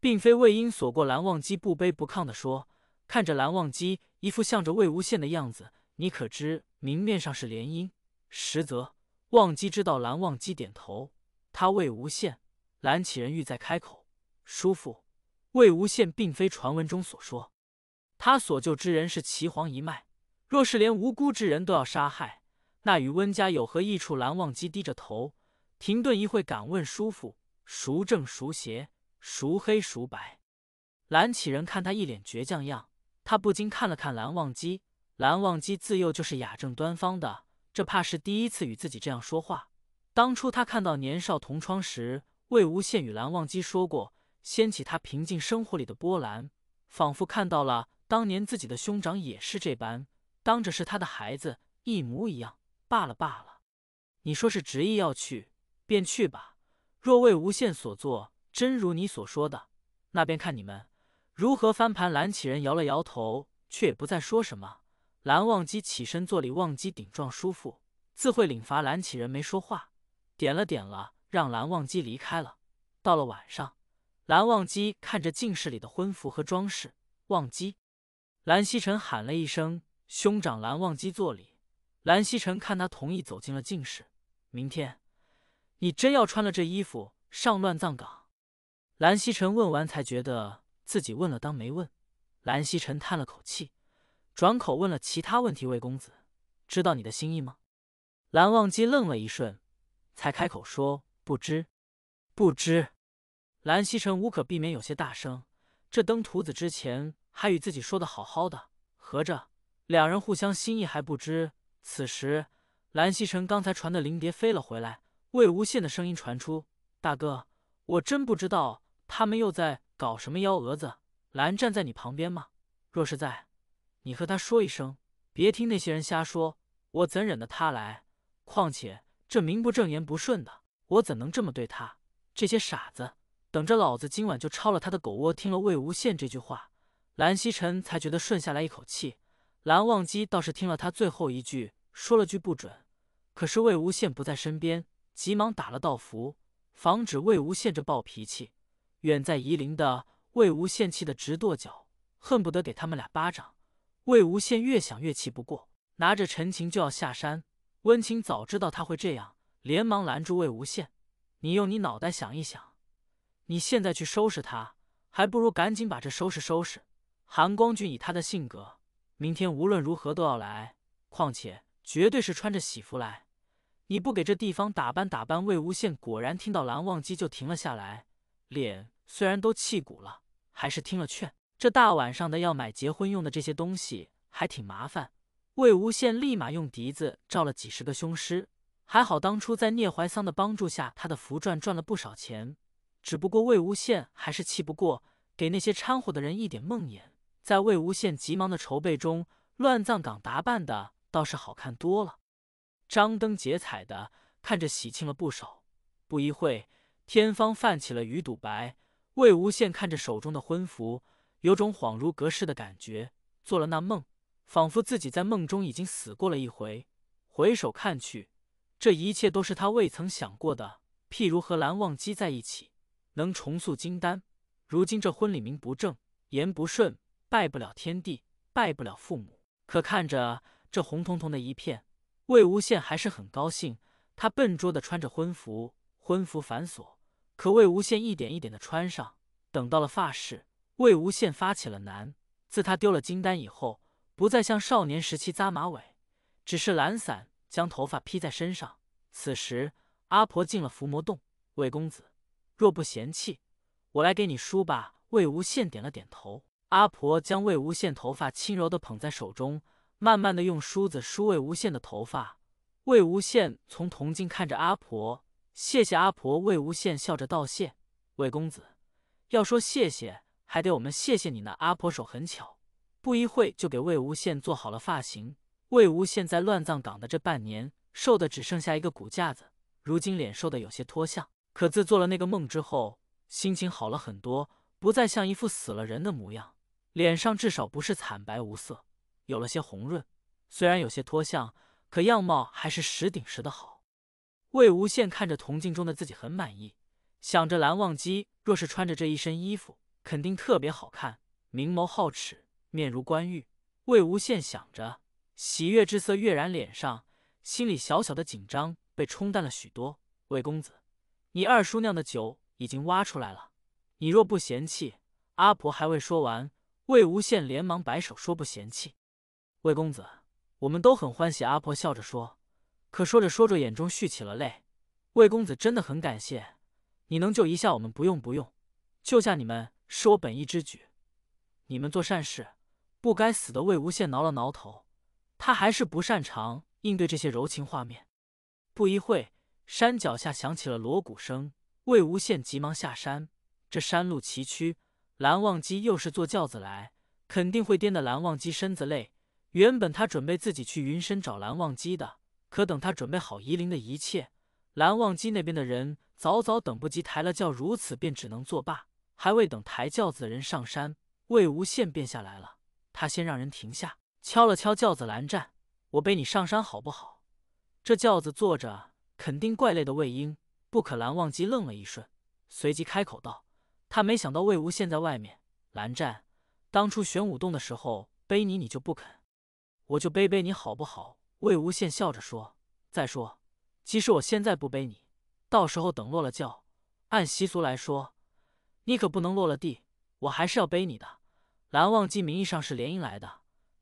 并非魏婴所过。蓝忘机不卑不亢地说，看着蓝忘机一副向着魏无羡的样子，你可知明面上是联姻，实则忘机知道。蓝忘机点头。他魏无羡，蓝启人欲再开口，叔父，魏无羡并非传闻中所说，他所救之人是齐皇一脉。若是连无辜之人都要杀害，那与温家有何益处？蓝忘机低着头。停顿一会，敢问叔父，孰正孰邪，孰黑孰白？蓝启仁看他一脸倔强样，他不禁看了看蓝忘机。蓝忘机自幼就是雅正端方的，这怕是第一次与自己这样说话。当初他看到年少同窗时，魏无羡与蓝忘机说过，掀起他平静生活里的波澜，仿佛看到了当年自己的兄长也是这般，当着是他的孩子，一模一样。罢了罢了，你说是执意要去。便去吧。若魏无羡所做真如你所说的，那便看你们如何翻盘。蓝启人摇了摇头，却也不再说什么。蓝忘机起身坐礼，忘机顶撞叔父，自会领罚。蓝启人没说话，点了点了，让蓝忘机离开了。到了晚上，蓝忘机看着镜室里的婚服和装饰，忘机。蓝曦臣喊了一声：“兄长！”蓝忘机坐礼。蓝曦臣看他同意，走进了镜室。明天。你真要穿了这衣服上乱葬岗？蓝曦臣问完才觉得自己问了当没问。蓝曦臣叹了口气，转口问了其他问题：“魏公子，知道你的心意吗？”蓝忘机愣了一瞬，才开口说：“不知，不知。”蓝曦臣无可避免有些大声。这登徒子之前还与自己说的好好的，合着两人互相心意还不知。此时，蓝曦臣刚才传的灵蝶飞了回来。魏无羡的声音传出：“大哥，我真不知道他们又在搞什么幺蛾子。蓝湛在你旁边吗？若是在，你和他说一声，别听那些人瞎说。我怎忍得他来？况且这名不正言不顺的，我怎能这么对他？这些傻子，等着老子今晚就抄了他的狗窝。”听了魏无羡这句话，蓝曦臣才觉得顺下来一口气。蓝忘机倒是听了他最后一句，说了句不准。可是魏无羡不在身边。急忙打了道符，防止魏无羡这暴脾气。远在夷陵的魏无羡气得直跺脚，恨不得给他们俩巴掌。魏无羡越想越气不过，拿着陈情就要下山。温情早知道他会这样，连忙拦住魏无羡：“你用你脑袋想一想，你现在去收拾他，还不如赶紧把这收拾收拾。韩光俊以他的性格，明天无论如何都要来，况且绝对是穿着喜服来。”你不给这地方打扮打扮，魏无羡果然听到蓝忘机就停了下来，脸虽然都气鼓了，还是听了劝。这大晚上的要买结婚用的这些东西还挺麻烦。魏无羡立马用笛子照了几十个凶尸，还好当初在聂怀桑的帮助下，他的符篆赚了不少钱。只不过魏无羡还是气不过，给那些掺和的人一点梦魇。在魏无羡急忙的筹备中，乱葬岗打扮的倒是好看多了。张灯结彩的，看着喜庆了不少。不一会天方泛起了鱼肚白。魏无羡看着手中的婚服，有种恍如隔世的感觉。做了那梦，仿佛自己在梦中已经死过了一回。回首看去，这一切都是他未曾想过的。譬如和蓝忘机在一起，能重塑金丹。如今这婚礼名不正言不顺，拜不了天地，拜不了父母。可看着这红彤彤的一片。魏无羡还是很高兴，他笨拙的穿着婚服，婚服繁琐，可魏无羡一点一点的穿上。等到了发饰，魏无羡发起了难。自他丢了金丹以后，不再像少年时期扎马尾，只是懒散将头发披在身上。此时，阿婆进了伏魔洞，魏公子若不嫌弃，我来给你梳吧。魏无羡点了点头，阿婆将魏无羡头发轻柔的捧在手中。慢慢的用梳子梳魏无羡的头发，魏无羡从铜镜看着阿婆，谢谢阿婆。魏无羡笑着道谢。魏公子，要说谢谢，还得我们谢谢你呢。阿婆手很巧，不一会就给魏无羡做好了发型。魏无羡在乱葬岗的这半年，瘦的只剩下一个骨架子，如今脸瘦的有些脱相。可自做了那个梦之后，心情好了很多，不再像一副死了人的模样，脸上至少不是惨白无色。有了些红润，虽然有些脱相，可样貌还是时顶时的好。魏无羡看着铜镜中的自己，很满意，想着蓝忘机若是穿着这一身衣服，肯定特别好看，明眸皓齿，面如冠玉。魏无羡想着，喜悦之色跃然脸上，心里小小的紧张被冲淡了许多。魏公子，你二叔酿的酒已经挖出来了，你若不嫌弃……阿婆还未说完，魏无羡连忙摆手说不嫌弃。魏公子，我们都很欢喜。”阿婆笑着说，可说着说着，眼中蓄起了泪。魏公子真的很感谢，你能救一下我们。不用，不用，救下你们是我本意之举。你们做善事。不该死的魏无羡挠了挠头，他还是不擅长应对这些柔情画面。不一会山脚下响起了锣鼓声。魏无羡急忙下山，这山路崎岖，蓝忘机又是坐轿子来，肯定会颠得蓝忘机身子累。原本他准备自己去云深找蓝忘机的，可等他准备好夷陵的一切，蓝忘机那边的人早早等不及抬了轿，如此便只能作罢。还未等抬轿子的人上山，魏无羡便下来了。他先让人停下，敲了敲轿子，蓝湛，我背你上山好不好？这轿子坐着肯定怪累的。魏婴，不可！蓝忘机愣了一瞬，随即开口道：“他没想到魏无羡在外面。”蓝湛，当初玄武洞的时候背你，你就不肯。我就背背你好不好？魏无羡笑着说。再说，即使我现在不背你，到时候等落了轿，按习俗来说，你可不能落了地，我还是要背你的。蓝忘机名义上是联姻来的，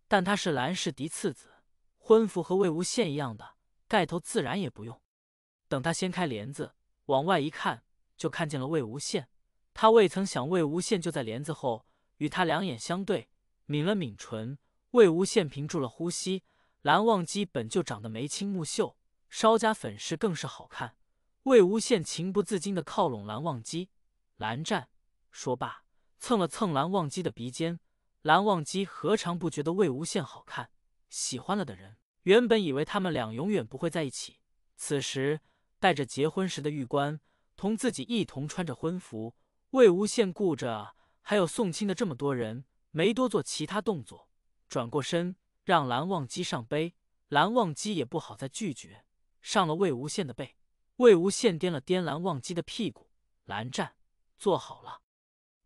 但他是蓝氏嫡次子，婚服和魏无羡一样的，盖头自然也不用。等他掀开帘子往外一看，就看见了魏无羡。他未曾想魏无羡就在帘子后，与他两眼相对，抿了抿唇。魏无羡屏住了呼吸，蓝忘机本就长得眉清目秀，稍加粉饰更是好看。魏无羡情不自禁地靠拢蓝忘机，蓝湛说罢，蹭了蹭蓝忘机的鼻尖。蓝忘机何尝不觉得魏无羡好看？喜欢了的人，原本以为他们俩永远不会在一起。此时带着结婚时的玉冠，同自己一同穿着婚服，魏无羡顾着还有宋清的这么多人，没多做其他动作。转过身，让蓝忘机上背。蓝忘机也不好再拒绝，上了魏无羡的背。魏无羡掂了掂蓝忘机的屁股，蓝湛坐好了。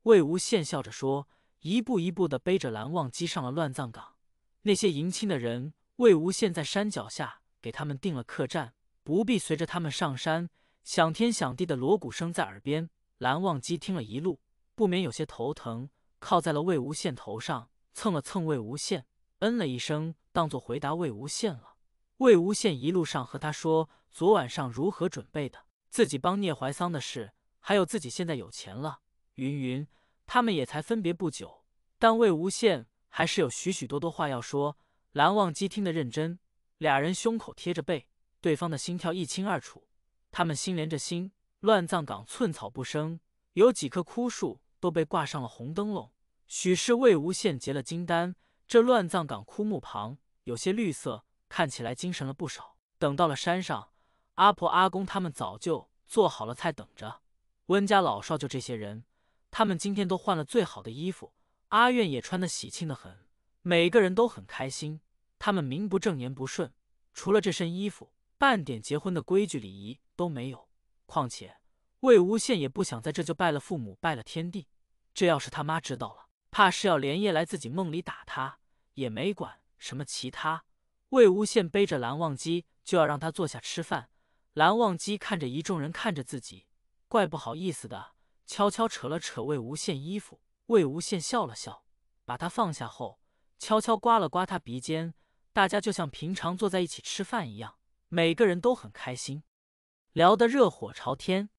魏无羡笑着说：“一步一步的背着蓝忘机上了乱葬岗。那些迎亲的人，魏无羡在山脚下给他们定了客栈，不必随着他们上山。”响天响地的锣鼓声在耳边，蓝忘机听了一路，不免有些头疼，靠在了魏无羡头上。蹭了蹭魏无羡，嗯了一声，当作回答魏无羡了。魏无羡一路上和他说昨晚上如何准备的，自己帮聂怀桑的事，还有自己现在有钱了。云云他们也才分别不久，但魏无羡还是有许许多多话要说。蓝忘机听得认真，俩人胸口贴着背，对方的心跳一清二楚。他们心连着心，乱葬岗寸草不生，有几棵枯树都被挂上了红灯笼。许是魏无羡结了金丹，这乱葬岗枯木旁有些绿色，看起来精神了不少。等到了山上，阿婆阿公他们早就做好了菜等着。温家老少就这些人，他们今天都换了最好的衣服，阿苑也穿得喜庆的很，每个人都很开心。他们名不正言不顺，除了这身衣服，半点结婚的规矩礼仪都没有。况且魏无羡也不想在这就拜了父母，拜了天地，这要是他妈知道了。怕是要连夜来自己梦里打他，也没管什么其他。魏无羡背着蓝忘机，就要让他坐下吃饭。蓝忘机看着一众人看着自己，怪不好意思的，悄悄扯了扯魏无羡衣服。魏无羡笑了笑，把他放下后，悄悄刮了刮他鼻尖。大家就像平常坐在一起吃饭一样，每个人都很开心，聊得热火朝天。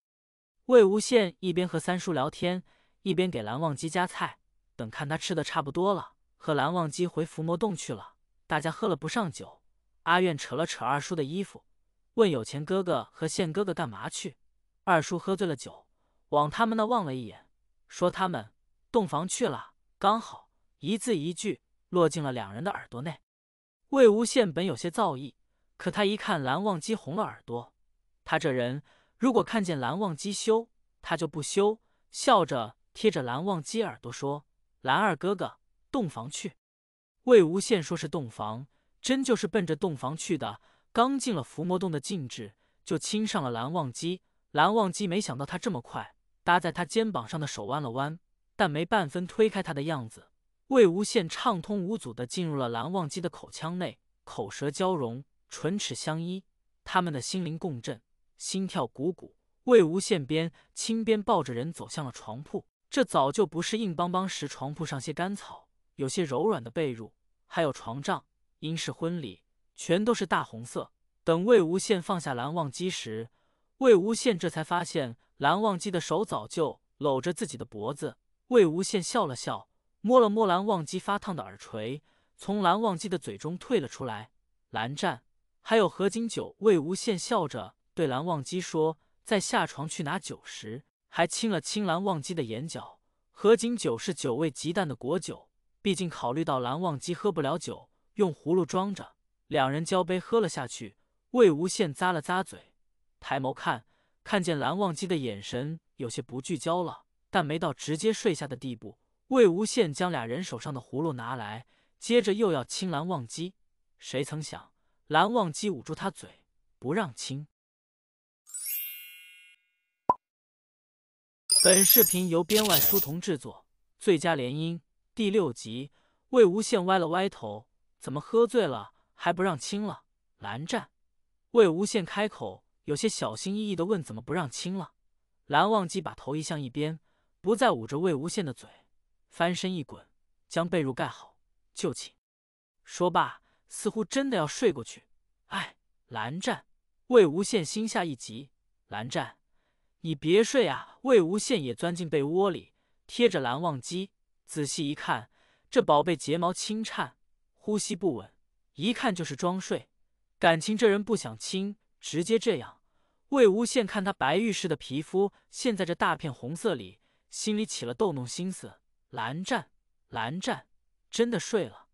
魏无羡一边和三叔聊天，一边给蓝忘机夹菜。等看他吃的差不多了，和蓝忘机回伏魔洞去了。大家喝了不上酒，阿苑扯了扯二叔的衣服，问有钱哥哥和现哥哥干嘛去。二叔喝醉了酒，往他们那望了一眼，说他们洞房去了，刚好。一字一句落进了两人的耳朵内。魏无羡本有些造诣，可他一看蓝忘机红了耳朵，他这人如果看见蓝忘机羞，他就不羞，笑着贴着蓝忘机耳朵说。蓝二哥哥，洞房去。魏无羡说是洞房，真就是奔着洞房去的。刚进了伏魔洞的禁制，就亲上了蓝忘机。蓝忘机没想到他这么快，搭在他肩膀上的手弯了弯，但没半分推开他的样子。魏无羡畅通无阻地进入了蓝忘机的口腔内，口舌交融，唇齿相依，他们的心灵共振，心跳鼓鼓。魏无羡边亲边抱着人走向了床铺。这早就不是硬邦邦石床铺上些干草，有些柔软的被褥，还有床帐。应是婚礼全都是大红色。等魏无羡放下蓝忘机时，魏无羡这才发现蓝忘机的手早就搂着自己的脖子。魏无羡笑了笑，摸了摸蓝忘机发烫的耳垂，从蓝忘机的嘴中退了出来。蓝湛还有何金九，魏无羡笑着对蓝忘机说：“在下床去拿酒时，还亲了亲蓝忘机的眼角。何景酒是酒味极淡的果酒，毕竟考虑到蓝忘机喝不了酒，用葫芦装着，两人交杯喝了下去。魏无羡咂了咂嘴，抬眸看，看见蓝忘机的眼神有些不聚焦了，但没到直接睡下的地步。魏无羡将俩人手上的葫芦拿来，接着又要亲蓝忘机，谁曾想蓝忘机捂住他嘴，不让亲。本视频由编外书童制作，《最佳联姻》第六集。魏无羡歪了歪头，怎么喝醉了还不让亲了？蓝湛。魏无羡开口，有些小心翼翼的问：“怎么不让亲了？”蓝忘机把头移向一边，不再捂着魏无羡的嘴，翻身一滚，将被褥盖好就寝。说罢，似乎真的要睡过去。哎，蓝湛。魏无羡心下一急，蓝湛。你别睡啊！魏无羡也钻进被窝里，贴着蓝忘机仔细一看，这宝贝睫毛轻颤，呼吸不稳，一看就是装睡。感情这人不想亲，直接这样。魏无羡看他白玉似的皮肤，现在这大片红色里，心里起了逗弄心思。蓝湛，蓝湛，真的睡了？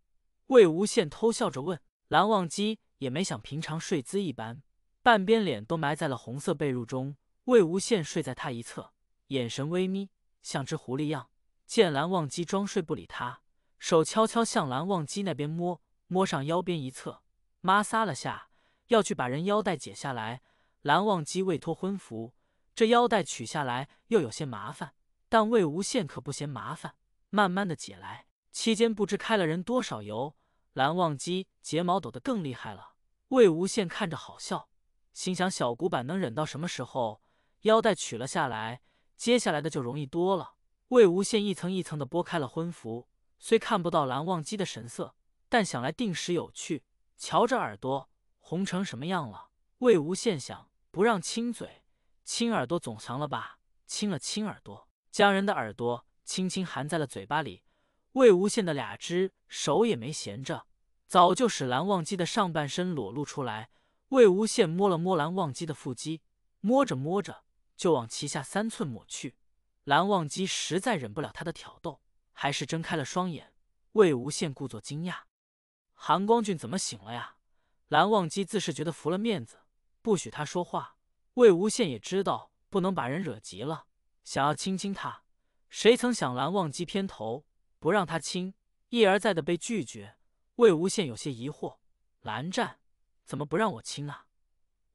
魏无羡偷笑着问蓝忘机，也没想平常睡姿一般，半边脸都埋在了红色被褥中。魏无羡睡在他一侧，眼神微眯，像只狐狸样。见蓝忘机装睡不理他，手悄悄向蓝忘机那边摸，摸上腰边一侧，摩挲了下，要去把人腰带解下来。蓝忘机未脱婚服，这腰带取下来又有些麻烦，但魏无羡可不嫌麻烦，慢慢的解来，期间不知开了人多少油。蓝忘机睫毛抖得更厉害了，魏无羡看着好笑，心想小古板能忍到什么时候？腰带取了下来，接下来的就容易多了。魏无羡一层一层的剥开了婚服，虽看不到蓝忘机的神色，但想来定是有趣。瞧着耳朵红成什么样了，魏无羡想，不让亲嘴，亲耳朵总行了吧？亲了亲耳朵，将人的耳朵轻轻含在了嘴巴里。魏无羡的两只手也没闲着，早就使蓝忘机的上半身裸露出来。魏无羡摸了摸蓝忘机的腹肌，摸着摸着。就往其下三寸抹去，蓝忘机实在忍不了他的挑逗，还是睁开了双眼。魏无羡故作惊讶：“韩光俊怎么醒了呀？”蓝忘机自是觉得服了面子，不许他说话。魏无羡也知道不能把人惹急了，想要亲亲他，谁曾想蓝忘机偏头不让他亲，一而再的被拒绝。魏无羡有些疑惑：“蓝湛怎么不让我亲啊？”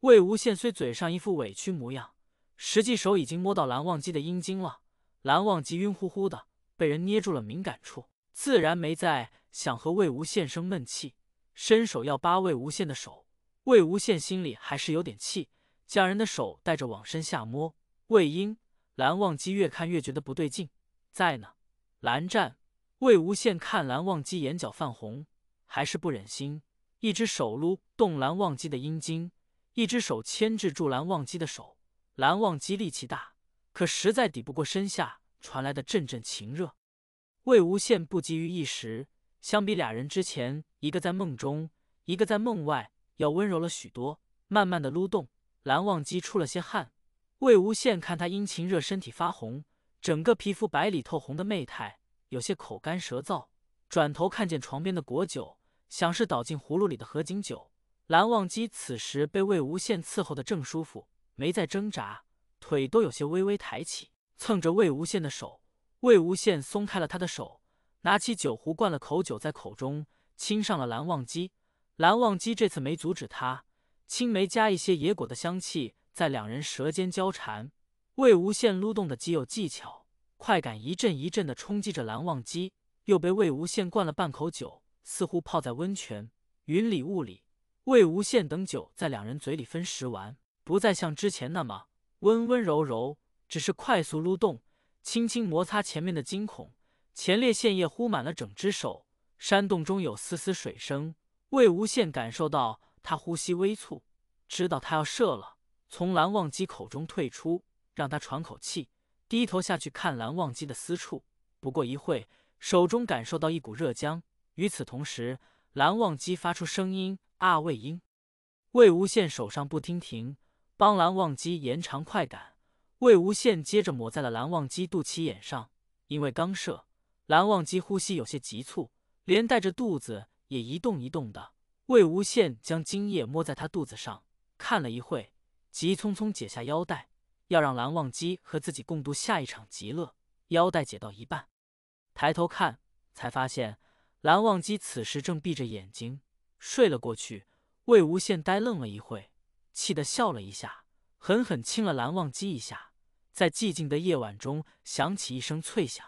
魏无羡虽嘴上一副委屈模样。实际手已经摸到蓝忘机的阴茎了，蓝忘机晕乎乎的，被人捏住了敏感处，自然没在想和魏无羡生闷气，伸手要扒魏无羡的手。魏无羡心里还是有点气，将人的手带着往身下摸。魏婴，蓝忘机越看越觉得不对劲，在呢。蓝湛，魏无羡看蓝忘机眼角泛红，还是不忍心，一只手撸动蓝忘机的阴茎，一只手牵制住蓝忘机的手。蓝忘机力气大，可实在抵不过身下传来的阵阵情热。魏无羡不急于一时，相比俩人之前，一个在梦中，一个在梦外，要温柔了许多。慢慢的撸动，蓝忘机出了些汗。魏无羡看他殷勤热，身体发红，整个皮肤白里透红的媚态，有些口干舌燥。转头看见床边的果酒，想是倒进葫芦里的合卺酒。蓝忘机此时被魏无羡伺候的正舒服。没再挣扎，腿都有些微微抬起，蹭着魏无羡的手。魏无羡松开了他的手，拿起酒壶灌了口酒，在口中亲上了蓝忘机。蓝忘机这次没阻止他，青梅加一些野果的香气在两人舌尖交缠。魏无羡撸动的极有技巧，快感一阵一阵的冲击着蓝忘机。又被魏无羡灌了半口酒，似乎泡在温泉，云里雾里。魏无羡等酒在两人嘴里分食完。不再像之前那么温温柔柔，只是快速撸动，轻轻摩擦前面的惊恐，前列腺液糊满了整只手。山洞中有丝丝水声，魏无羡感受到他呼吸微促，知道他要射了。从蓝忘机口中退出，让他喘口气，低头下去看蓝忘机的私处。不过一会，手中感受到一股热浆。与此同时，蓝忘机发出声音：“啊，魏婴！”魏无羡手上不听停。帮蓝忘机延长快感，魏无羡接着抹在了蓝忘机肚脐眼上，因为刚射，蓝忘机呼吸有些急促，连带着肚子也一动一动的。魏无羡将精液摸在他肚子上，看了一会，急匆匆解下腰带，要让蓝忘机和自己共度下一场极乐。腰带解到一半，抬头看，才发现蓝忘机此时正闭着眼睛睡了过去。魏无羡呆愣了一会。气得笑了一下，狠狠亲了蓝忘机一下，在寂静的夜晚中响起一声脆响。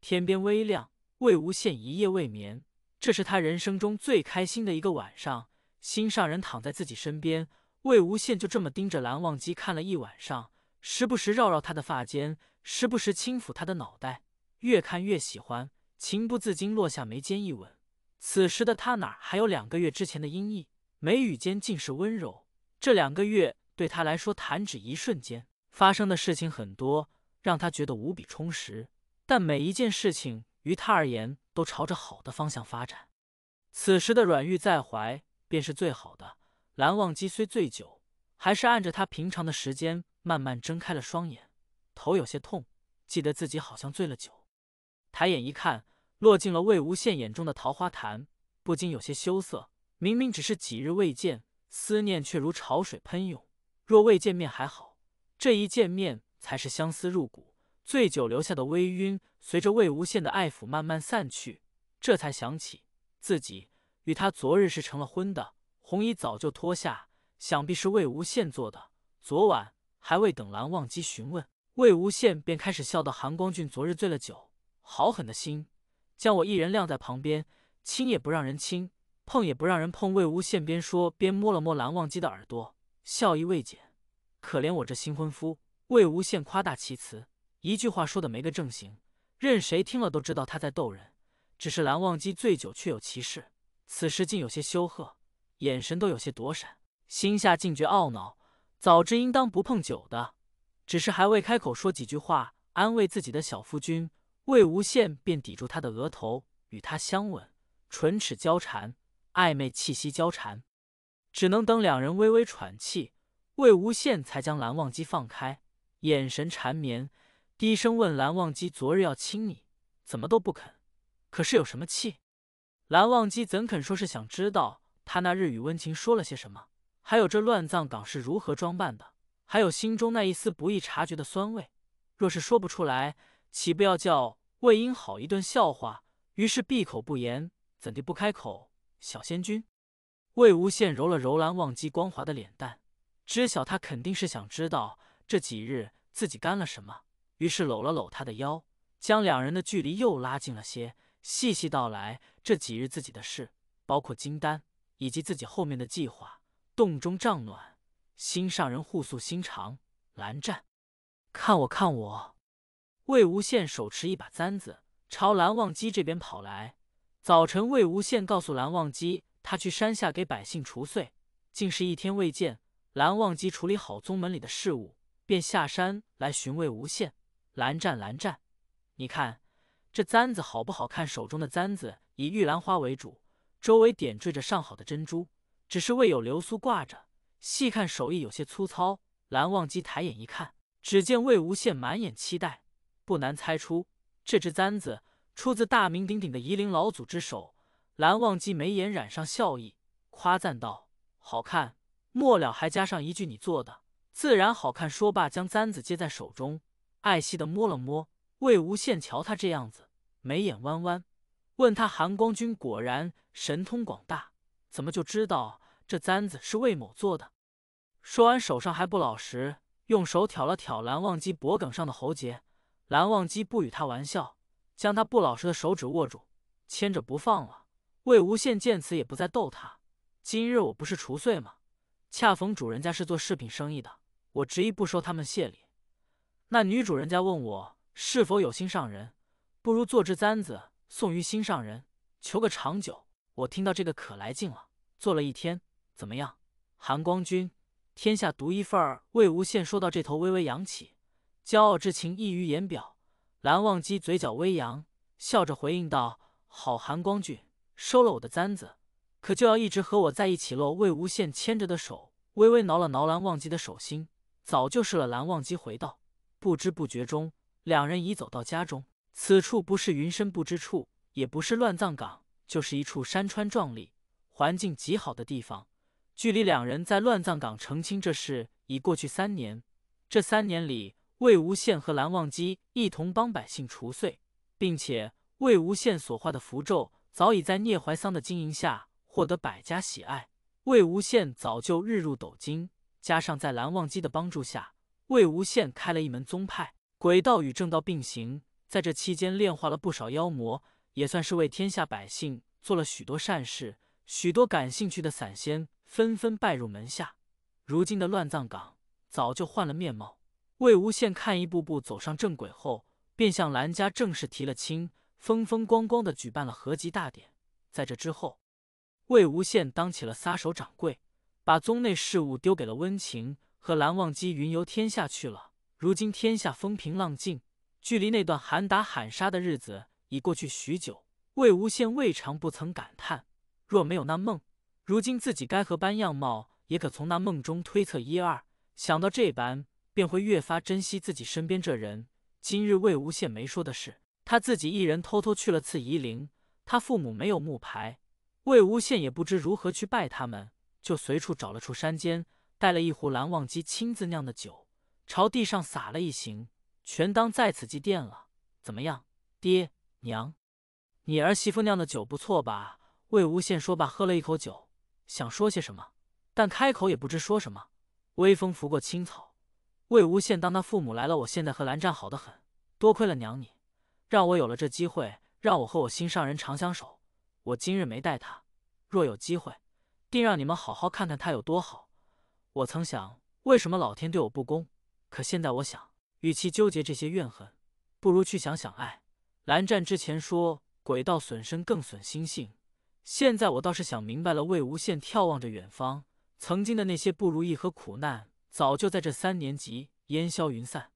天边微亮，魏无羡一夜未眠，这是他人生中最开心的一个晚上。心上人躺在自己身边，魏无羡就这么盯着蓝忘机看了一晚上，时不时绕绕他的发尖，时不时轻抚他的脑袋，越看越喜欢，情不自禁落下眉间一吻。此时的他哪还有两个月之前的阴翳，眉宇间尽是温柔。这两个月对他来说，弹指一瞬间，发生的事情很多，让他觉得无比充实。但每一件事情于他而言，都朝着好的方向发展。此时的阮玉在怀，便是最好的。蓝忘机虽醉酒，还是按着他平常的时间，慢慢睁开了双眼，头有些痛，记得自己好像醉了酒。抬眼一看，落进了魏无羡眼中的桃花潭，不禁有些羞涩。明明只是几日未见。思念却如潮水喷涌，若未见面还好，这一见面才是相思入骨。醉酒留下的微晕，随着魏无羡的爱抚慢慢散去，这才想起自己与他昨日是成了婚的，红衣早就脱下，想必是魏无羡做的。昨晚还未等蓝忘机询问，魏无羡便开始笑道：“韩光俊昨日醉了酒，好狠的心，将我一人晾在旁边，亲也不让人亲。”碰也不让人碰。魏无羡边说边摸了摸蓝忘机的耳朵，笑意未减。可怜我这新婚夫。魏无羡夸大其词，一句话说的没个正形，任谁听了都知道他在逗人。只是蓝忘机醉酒却有其事，此时竟有些羞涩，眼神都有些躲闪，心下竟觉懊恼。早知应当不碰酒的，只是还未开口说几句话安慰自己的小夫君，魏无羡便抵住他的额头，与他相吻，唇齿交缠。暧昧气息交缠，只能等两人微微喘气，魏无羡才将蓝忘机放开，眼神缠绵，低声问蓝忘机：“昨日要亲你，怎么都不肯？可是有什么气？”蓝忘机怎肯说？是想知道他那日与温情说了些什么，还有这乱葬岗是如何装扮的，还有心中那一丝不易察觉的酸味。若是说不出来，岂不要叫魏婴好一顿笑话？于是闭口不言，怎地不开口？小仙君，魏无羡揉了揉蓝忘机光滑的脸蛋，知晓他肯定是想知道这几日自己干了什么，于是搂了搂他的腰，将两人的距离又拉近了些，细细道来这几日自己的事，包括金丹以及自己后面的计划。洞中帐暖，心上人互诉心肠。蓝湛，看我，看我！魏无羡手持一把簪子，朝蓝忘机这边跑来。早晨，魏无羡告诉蓝忘机，他去山下给百姓除祟，竟是一天未见。蓝忘机处理好宗门里的事务，便下山来寻魏无羡。蓝湛，蓝湛，你看这簪子好不好看？手中的簪子以玉兰花为主，周围点缀着上好的珍珠，只是未有流苏挂着。细看，手艺有些粗糙。蓝忘机抬眼一看，只见魏无羡满眼期待，不难猜出这只簪子。出自大名鼎鼎的夷陵老祖之手，蓝忘机眉眼染上笑意，夸赞道：“好看。”末了还加上一句：“你做的自然好看。”说罢，将簪子接在手中，爱惜的摸了摸。魏无羡瞧他这样子，眉眼弯弯，问他：“寒光君果然神通广大，怎么就知道这簪子是魏某做的？”说完，手上还不老实，用手挑了挑蓝忘机脖梗上的喉结。蓝忘机不与他玩笑。将他不老实的手指握住，牵着不放了。魏无羡见此也不再逗他。今日我不是除岁吗？恰逢主人家是做饰品生意的，我执意不收他们谢礼。那女主人家问我是否有心上人，不如做只簪子送于心上人，求个长久。我听到这个可来劲了，做了一天，怎么样？韩光君，天下独一份。魏无羡说到这头微微扬起，骄傲之情溢于言表。蓝忘机嘴角微扬，笑着回应道：“好，寒光君收了我的簪子，可就要一直和我在一起喽。”魏无羡牵着的手微微挠了挠蓝忘机的手心，早就试了。蓝忘机回道：“不知不觉中，两人已走到家中。此处不是云深不知处，也不是乱葬岗，就是一处山川壮丽、环境极好的地方。距离两人在乱葬岗成亲这事已过去三年，这三年里……”魏无羡和蓝忘机一同帮百姓除祟，并且魏无羡所画的符咒早已在聂怀桑的经营下获得百家喜爱。魏无羡早就日入斗金，加上在蓝忘机的帮助下，魏无羡开了一门宗派，鬼道与正道并行，在这期间炼化了不少妖魔，也算是为天下百姓做了许多善事。许多感兴趣的散仙纷纷拜入门下，如今的乱葬岗早就换了面貌。魏无羡看一步步走上正轨后，便向蓝家正式提了亲，风风光光的举办了合集大典。在这之后，魏无羡当起了撒手掌柜，把宗内事务丢给了温情和蓝忘机，云游天下去了。如今天下风平浪静，距离那段喊打喊杀的日子已过去许久。魏无羡未尝不曾感叹：若没有那梦，如今自己该何般样貌，也可从那梦中推测一二。想到这般。便会越发珍惜自己身边这人。今日魏无羡没说的是，他自己一人偷偷去了次夷陵。他父母没有木牌，魏无羡也不知如何去拜他们，就随处找了处山间，带了一壶蓝忘机亲自酿的酒，朝地上撒了一行，全当在此祭奠了。怎么样，爹娘？你儿媳妇酿的酒不错吧？魏无羡说罢，喝了一口酒，想说些什么，但开口也不知说什么。微风拂过青草。魏无羡，当他父母来了，我现在和蓝湛好得很，多亏了娘你，让我有了这机会，让我和我心上人长相守。我今日没带他，若有机会，定让你们好好看看他有多好。我曾想，为什么老天对我不公？可现在我想，与其纠结这些怨恨，不如去想想爱。蓝湛之前说，鬼道损身更损心性，现在我倒是想明白了。魏无羡眺望着远方，曾经的那些不如意和苦难。早就在这三年级烟消云散，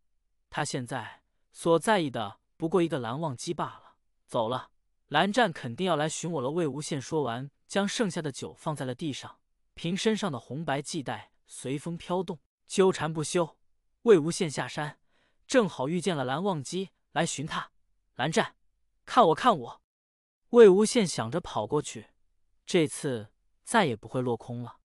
他现在所在意的不过一个蓝忘机罢了。走了，蓝湛肯定要来寻我了。魏无羡说完，将剩下的酒放在了地上，凭身上的红白系带随风飘动，纠缠不休。魏无羡下山，正好遇见了蓝忘机来寻他。蓝湛，看我，看我！魏无羡想着跑过去，这次再也不会落空了。